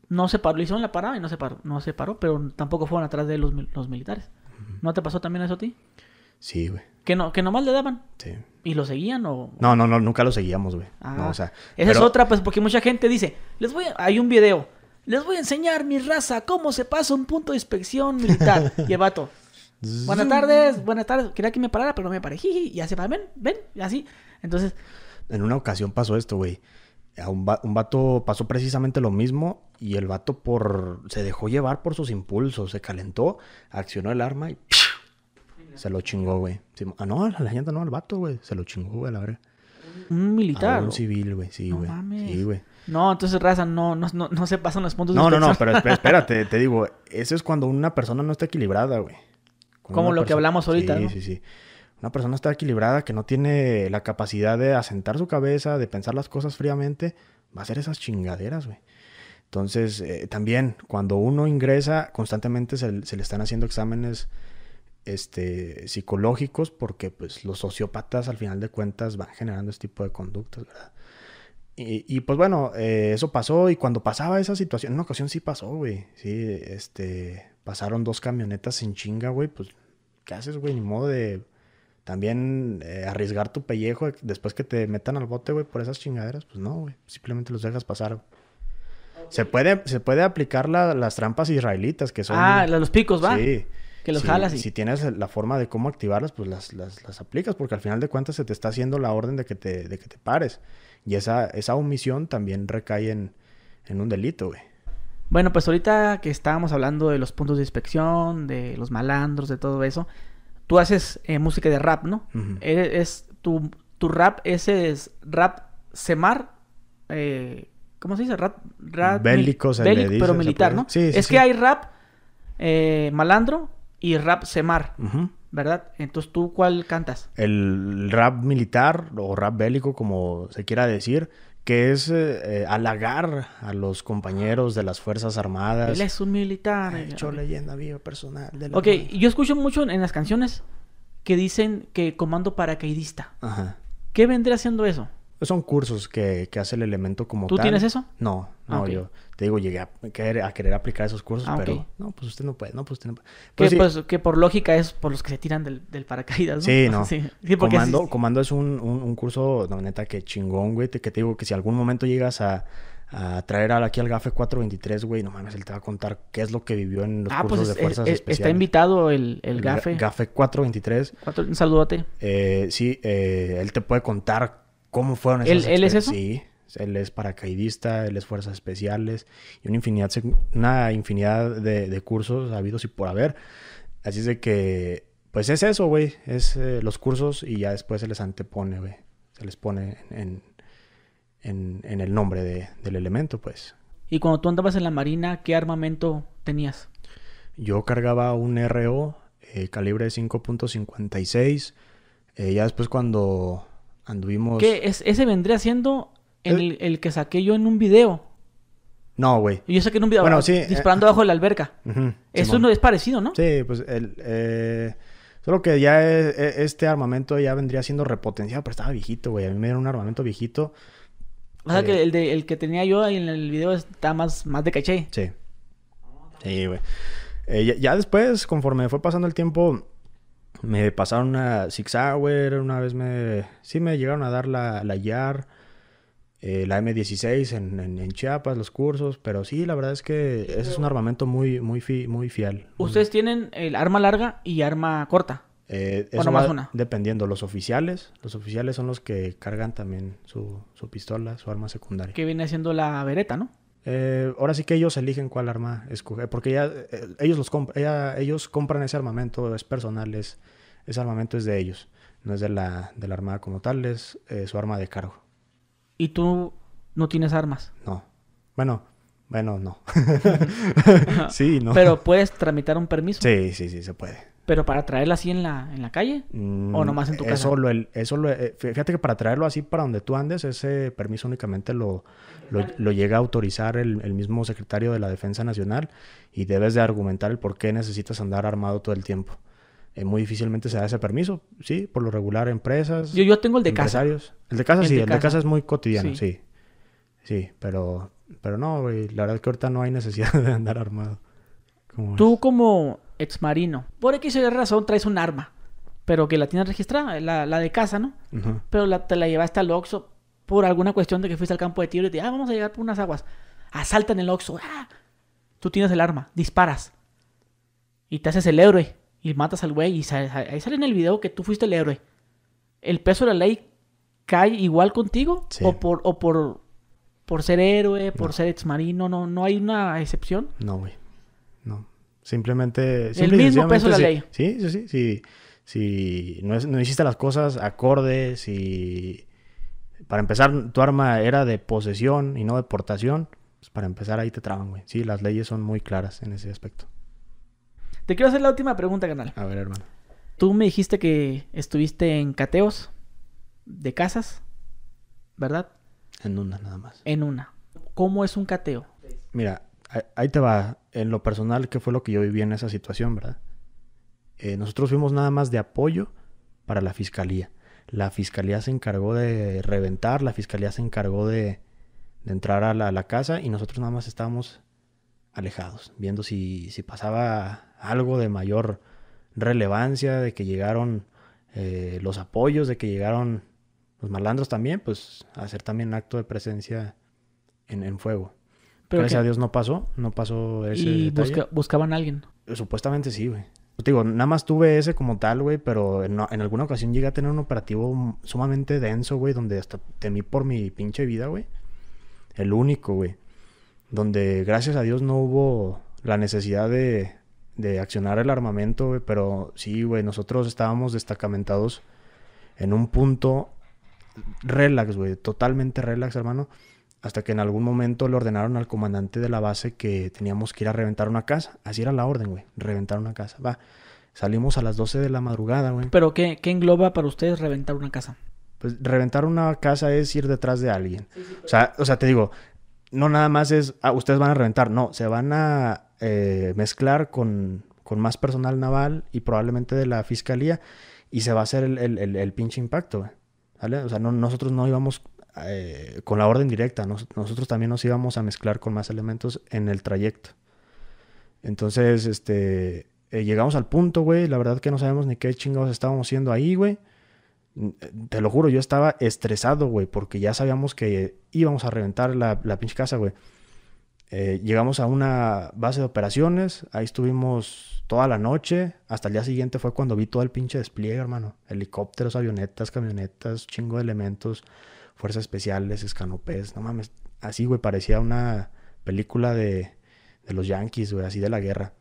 No se paró, le hicieron la parada y no se paró, no se paró, pero tampoco fueron atrás de los, los militares. ¿No te pasó también eso a ti? Sí, güey. Que, no, que nomás le daban. Sí. ¿Y lo seguían o...? No, no, no, nunca lo seguíamos, güey. Ah. esa es otra, pues, porque mucha gente dice, les voy Hay un video, les voy a enseñar mi raza, cómo se pasa un punto de inspección militar. y el vato, Buenas tardes, buenas tardes. Quería que me parara, pero no me paré. y así, ven, ven, y así. Entonces. En una ocasión pasó esto, güey. A un, vato pasó precisamente lo mismo y el vato por se dejó llevar por sus impulsos, se calentó, accionó el arma y se lo chingó, güey. Ah, no, la gente no, al vato, güey. Se lo chingó, güey, la verdad. Un militar. un civil, güey, sí, güey. No sí, güey. No, entonces, raza, no, no, no, no se pasan los puntos no, de No, no, no, pero espérate, te digo, eso es cuando una persona no está equilibrada, güey. Como lo que hablamos ahorita. Sí, sí, sí. Una persona está equilibrada que no tiene la capacidad de asentar su cabeza, de pensar las cosas fríamente, va a hacer esas chingaderas, güey. Entonces, eh, también cuando uno ingresa, constantemente se, le están haciendo exámenes este, psicológicos porque pues, los sociópatas al final de cuentas van generando este tipo de conductas, ¿verdad? Y, pues bueno, eh, eso pasó y cuando pasaba esa situación, en una ocasión sí pasó, güey. Sí, este, pasaron dos camionetas en chinga, güey, pues ¿qué haces, güey? Ni modo de también eh, arriesgar tu pellejo después que te metan al bote, güey, por esas chingaderas. Pues no, güey. Simplemente los dejas pasar, Se puede, se puede aplicar las trampas israelitas que son. Ah, los picos, va. Sí. Que los jalas y... Si tienes la forma de cómo activarlas, pues las, las, las, aplicas, porque al final de cuentas se te está haciendo la orden de que te, de que te pares. Y esa, esa omisión también recae en, en un delito, güey. Bueno, pues ahorita que estábamos hablando de los puntos de inspección, de los malandros, de todo eso, tú haces eh, música de rap, ¿no? Eh, es, tu, tu, rap, ese es rap semar, eh, ¿cómo se dice? Rap, bélico, pero militar, ¿no? Sí, es que hay rap eh, malandro y rap semar. ¿Verdad? Entonces, ¿tú cuál cantas? El rap militar o rap bélico, como se quiera decir, que es eh, eh, halagar a los compañeros de las Fuerzas Armadas. Él es un militar. hecho eh, leyenda viva personal. ok, yo escucho mucho en, las canciones que dicen que comando paracaidista. Ajá. ¿Qué vendría haciendo eso? Son cursos que, que hace el elemento como ¿Tú tal. ¿Tú tienes eso? No, no, ah, yo te digo, llegué a querer, aplicar esos cursos, ah, pero no, pues usted no puede, no, pues usted pues, que, por lógica es por los que se tiran del, del paracaídas, ¿no? Sí, no. comando, comando es un, un, curso, no, neta, que chingón, güey, que te digo que si algún momento llegas a, a traer aquí al GAFE 423, güey, no mames, él te va a contar qué es lo que vivió en los ah, pues cursos de fuerzas Está invitado el, el, el GAFE. 423. Cuatro, un eh, sí, eh, él te puede contar cómo fueron esos cursos. ¿Él es eso? Sí. Él es paracaidista, él es fuerzas especiales y una infinidad, de, cursos habidos y por haber. Así es de que, pues es eso, güey. Es eh, los cursos y ya después se les antepone, güey. Se les pone en, en, el nombre del elemento, pues. Y cuando tú andabas en la marina, ¿qué armamento tenías? Yo cargaba un RO eh, calibre 5.56. Eh, ya después cuando anduvimos... ¿Qué? ¿Ese vendría siendo eh. el, que saqué yo en un video. No, güey. Yo saqué en un video ah, eh, disparando bajo abajo de la alberca. Eso no es parecido, ¿no? Sí, pues el, eh, solo que ya e, e, este armamento ya vendría siendo repotenciado, pero estaba viejito, güey. A mí me era un armamento viejito. O sea que el, de, el que tenía yo ahí en el video está más, más de caché. Sí. Sí, güey. Ya, después, conforme fue pasando el tiempo, me pasaron una Six Hour, una vez me... Sí me llegaron a dar la, la YAR. Eh, la M16 en, Chiapas, los cursos, pero sí, la verdad es que ese es un armamento muy, muy, muy fiel. ¿Ustedes tienen el arma larga y arma corta? Eh, más Dependiendo, los oficiales, los oficiales son los que cargan también su, pistola, su arma secundaria. Que viene siendo la vereta, ¿no? Eh, ahora sí que ellos eligen cuál arma escoger, porque ya, eh, ellos, los compra ellos compran ese armamento, es personal, ese armamento es de ellos, no es de la, de la armada como tal, es su arma de cargo. ¿Y tú no tienes armas? No. Bueno, bueno, no. sí, no. Pero puedes tramitar un permiso. Sí, sí, sí, se puede. ¿Pero para traerlo así en la, en la calle? ¿O mm, nomás en tu casa? Eso eso eh, fíjate que para traerlo así para donde tú andes, ese permiso únicamente lo, lo, llega a autorizar el, el, mismo secretario de la Defensa Nacional y debes de argumentar el por qué necesitas andar armado todo el tiempo. Eh, muy difícilmente se da ese permiso, ¿sí? Por lo regular, empresas. Yo, yo tengo el de casa. El de casa, sí, el de casa es muy cotidiano, sí. Sí, pero, pero no, güey, la verdad es que ahorita no hay necesidad de andar armado. Tú, como exmarino, por X o razón traes un arma, pero que la tienes registrada, la, de casa, ¿no? Pero la, te la llevaste al Oxxo por alguna cuestión de que fuiste al campo de tiro y te ah, vamos a llegar por unas aguas. Asaltan el Oxxo, ah, Tú tienes el arma, disparas y te haces el héroe y matas al güey y ahí sale en el video que tú fuiste el héroe. ¿El peso de la ley cae igual contigo? ¿O por, por, ser héroe, por ser exmarino? No, no hay una excepción. No, güey. No. Simplemente... el mismo peso de la ley. Sí, sí, sí. Si no, no hiciste las cosas acordes si... Para empezar, tu arma era de posesión y no de portación. Pues para empezar, ahí te traban, güey. Sí, las leyes son muy claras en ese aspecto. Te quiero hacer la última pregunta, canal. A ver, hermano. Tú me dijiste que estuviste en cateos de casas, ¿verdad? En una nada más. En una. ¿Cómo es un cateo? Mira, ahí te va. En lo personal, ¿qué fue lo que yo viví en esa situación, verdad? Eh, nosotros fuimos nada más de apoyo para la fiscalía. La fiscalía se encargó de reventar, la fiscalía se encargó de, entrar a la, casa y nosotros nada más estábamos alejados, viendo si, si pasaba algo de mayor relevancia, de que llegaron eh, los apoyos, de que llegaron los malandros también, pues hacer también un acto de presencia en, fuego. Pero Gracias a Dios no pasó, no pasó ese. ¿Y buscaban a alguien? Supuestamente sí, güey. te pues, digo, nada más tuve ese como tal, güey, pero en, en, alguna ocasión llegué a tener un operativo sumamente denso, güey, donde hasta temí por mi pinche vida, güey. El único, güey donde gracias a Dios no hubo la necesidad de, de accionar el armamento, pero sí, güey, nosotros estábamos destacamentados en un punto relax, güey, totalmente relax, hermano, hasta que en algún momento le ordenaron al comandante de la base que teníamos que ir a reventar una casa. Así era la orden, güey, reventar una casa. Va, salimos a las 12 de la madrugada, güey. ¿Pero qué, qué engloba para ustedes reventar una casa? Pues reventar una casa es ir detrás de alguien. o, sea, o sea, te digo, no nada más es, ah, ustedes van a reventar, no, se van a eh, mezclar con, más personal naval y probablemente de la fiscalía y se va a hacer el, el, pinche impacto. ¿vale? O sea, nosotros no íbamos eh, con la orden directa, nosotros también nos íbamos a mezclar con más elementos en el trayecto. Entonces, este, eh, llegamos al punto, güey, la verdad que no sabemos ni qué chingados estábamos haciendo ahí, güey. Mm, te lo juro, yo estaba estresado, güey, porque ya sabíamos que íbamos a reventar la, pinche casa, güey. Eh, llegamos a una base de operaciones, ahí estuvimos toda la noche, hasta el día siguiente fue cuando vi todo el pinche despliegue, hermano. Helicópteros, avionetas, camionetas, chingo de elementos, fuerzas especiales, escanopés, no mames. Así, güey, parecía una película de, los Yankees, güey, así de la guerra.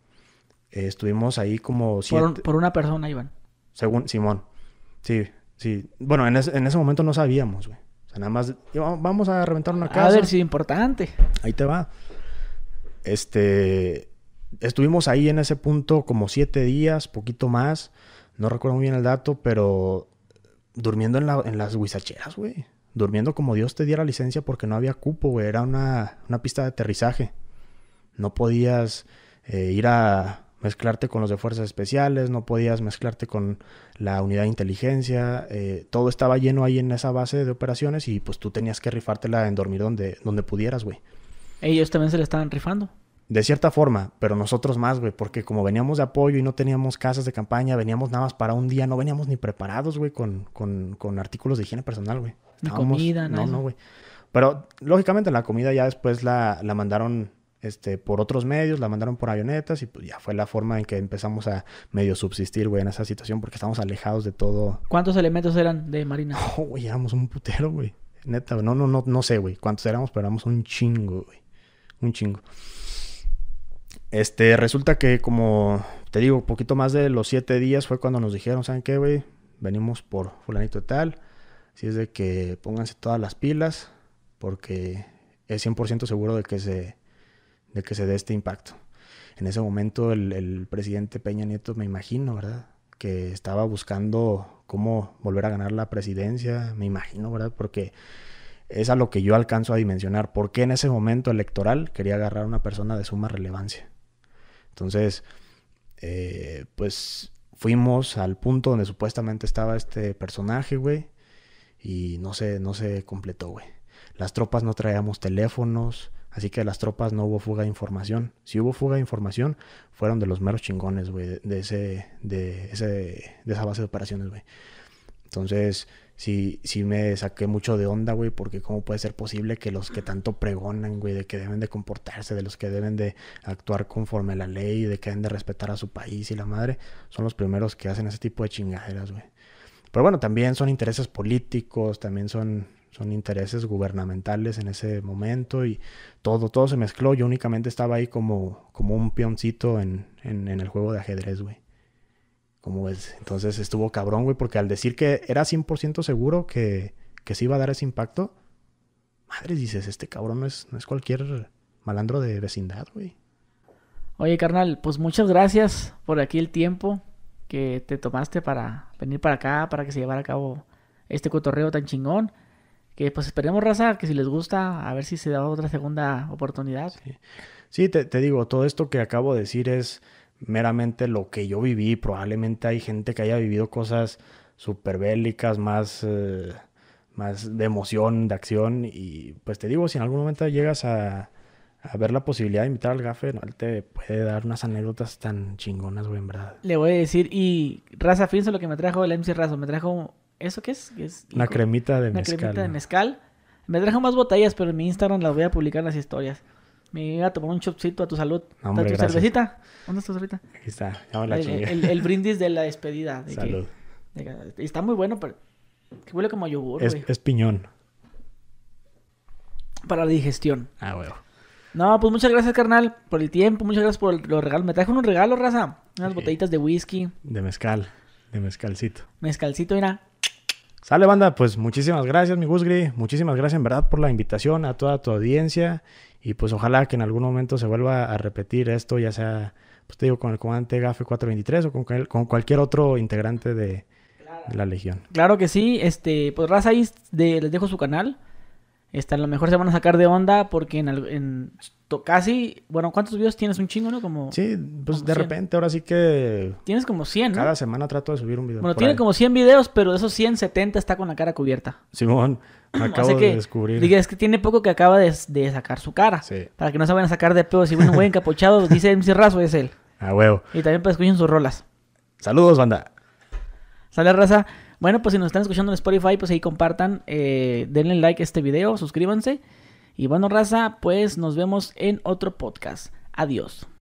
Eh, estuvimos ahí como... Por, por, una persona, Iván. Según Simón. Sí, Sí, bueno, en, ese momento no sabíamos, güey. O sea, nada más, vamos a reventar una casa. A ver si es importante. Ahí te va. Este, estuvimos ahí en ese punto como siete días, poquito más. No recuerdo muy bien el dato, pero durmiendo en, las huizacheras, güey. Durmiendo como Dios te diera licencia porque no había cupo, güey. Era una, pista de aterrizaje. No podías eh, ir a, mezclarte con los de fuerzas especiales, no podías mezclarte con la unidad de inteligencia, eh, todo estaba lleno ahí en esa base de operaciones y pues tú tenías que rifártela en dormir donde, donde pudieras, güey. Ellos también se le estaban rifando. De cierta forma, pero nosotros más, güey, porque como veníamos de apoyo y no teníamos casas de campaña, veníamos nada más para un día, no veníamos ni preparados, güey, con, con, con artículos de higiene personal, güey. Ni comida, No, no, güey. Pero lógicamente la comida ya después la, la mandaron este, por otros medios, la mandaron por avionetas y pues ya fue la forma en que empezamos a medio subsistir, güey, en esa situación porque estamos alejados de todo. ¿Cuántos elementos eran de Marina? Oh, güey, éramos un putero, güey. Neta, no, no, no, no sé, güey, cuántos éramos, pero éramos un chingo, güey. Un chingo. Este, resulta que como te digo, poquito más de los siete días fue cuando nos dijeron, ¿saben qué, güey? Venimos por fulanito y tal. Así es de que pónganse todas las pilas porque es 100% seguro de que se de que se dé este impacto. En ese momento el, presidente Peña Nieto, me imagino, ¿verdad? Que estaba buscando cómo volver a ganar la presidencia, me imagino, ¿verdad? Porque es a lo que yo alcanzo a dimensionar. ¿Por qué en ese momento electoral quería agarrar a una persona de suma relevancia? Entonces, eh, pues fuimos al punto donde supuestamente estaba este personaje, güey, y no se, no se completó, güey. Las tropas no traíamos teléfonos, Así que de las tropas no hubo fuga de información. Si hubo fuga de información, fueron de los meros chingones, güey, de, ese, de, ese, de esa base de operaciones, güey. Entonces, sí, sí me saqué mucho de onda, güey, porque cómo puede ser posible que los que tanto pregonan, güey, de que deben de comportarse, de los que deben de actuar conforme a la ley, de que deben de respetar a su país y la madre, son los primeros que hacen ese tipo de chingaderas, güey. Pero bueno, también son intereses políticos, también son son intereses gubernamentales en ese momento y todo, todo se mezcló. Yo únicamente estaba ahí como, como un peoncito en, en, el juego de ajedrez, güey. Como ves, entonces estuvo cabrón, güey, porque al decir que era 100% seguro que, que se iba a dar ese impacto, Madre, dices, este cabrón no es, no es cualquier malandro de vecindad, güey. Oye, carnal, pues muchas gracias por aquí el tiempo que te tomaste para venir para acá, para que se llevara a cabo este cotorreo tan chingón que pues esperemos raza, que si les gusta, a ver si se da otra segunda oportunidad. Sí, te, digo, todo esto que acabo de decir es meramente lo que yo viví. Probablemente hay gente que haya vivido cosas súper bélicas, más, eh, más de emoción, de acción. Y pues te digo, si en algún momento llegas a, ver la posibilidad de invitar al gafe, él te puede dar unas anécdotas tan chingonas, güey, en verdad. Le voy a decir, y raza, fíjense lo que me trajo el MC Razo, me trajo ¿Eso qué es? es? la cremita de mezcal. cremita de mezcal. Me trajo más botellas, pero en mi Instagram las voy a publicar en las historias. Me iba a tomar un chopcito a tu salud. A tu cervecita? ¿Dónde está tu cervecita? Aquí está. el, brindis de la despedida. salud. está muy bueno, pero... huele como yogur, es, piñón. Para la digestión. Ah, bueno. No, pues muchas gracias, carnal, por el tiempo. Muchas gracias por los regalos. Me trajo unos regalos, raza. Unas botellitas de whisky. De mezcal. De mezcalcito. Mezcalcito, mira. Sale banda, pues muchísimas gracias, mi Gusgri. Muchísimas gracias en verdad por la invitación a toda tu audiencia. Y pues ojalá que en algún momento se vuelva a repetir esto, ya sea, pues te digo, con el comandante GAFE 423 o con, con cualquier otro integrante de, la Legión. Claro que sí, este, pues Raza ahí les dejo su canal. Este, a lo mejor se van a sacar de onda porque en, en casi, bueno, ¿cuántos videos tienes? Un chingo, ¿no? Como, sí, pues de repente ahora sí que... Tienes como 100, ¿no? Cada semana trato de subir un video. Bueno, tiene como 100 videos, pero de esos 170 está con la cara cubierta. Simón, me acabo de descubrir. Diga, es que tiene poco que acaba de, sacar su cara. Sí. Para que no se vayan a sacar de pedo. Si un güey encapuchado dice MC Razo, es él. Ah, huevo. Y también para pues, escuchen sus rolas. Saludos, banda. Sale raza. Bueno, pues si nos están escuchando en Spotify, pues ahí compartan, eh, denle like a este video, suscríbanse. Y bueno, raza, pues nos vemos en otro podcast. Adiós.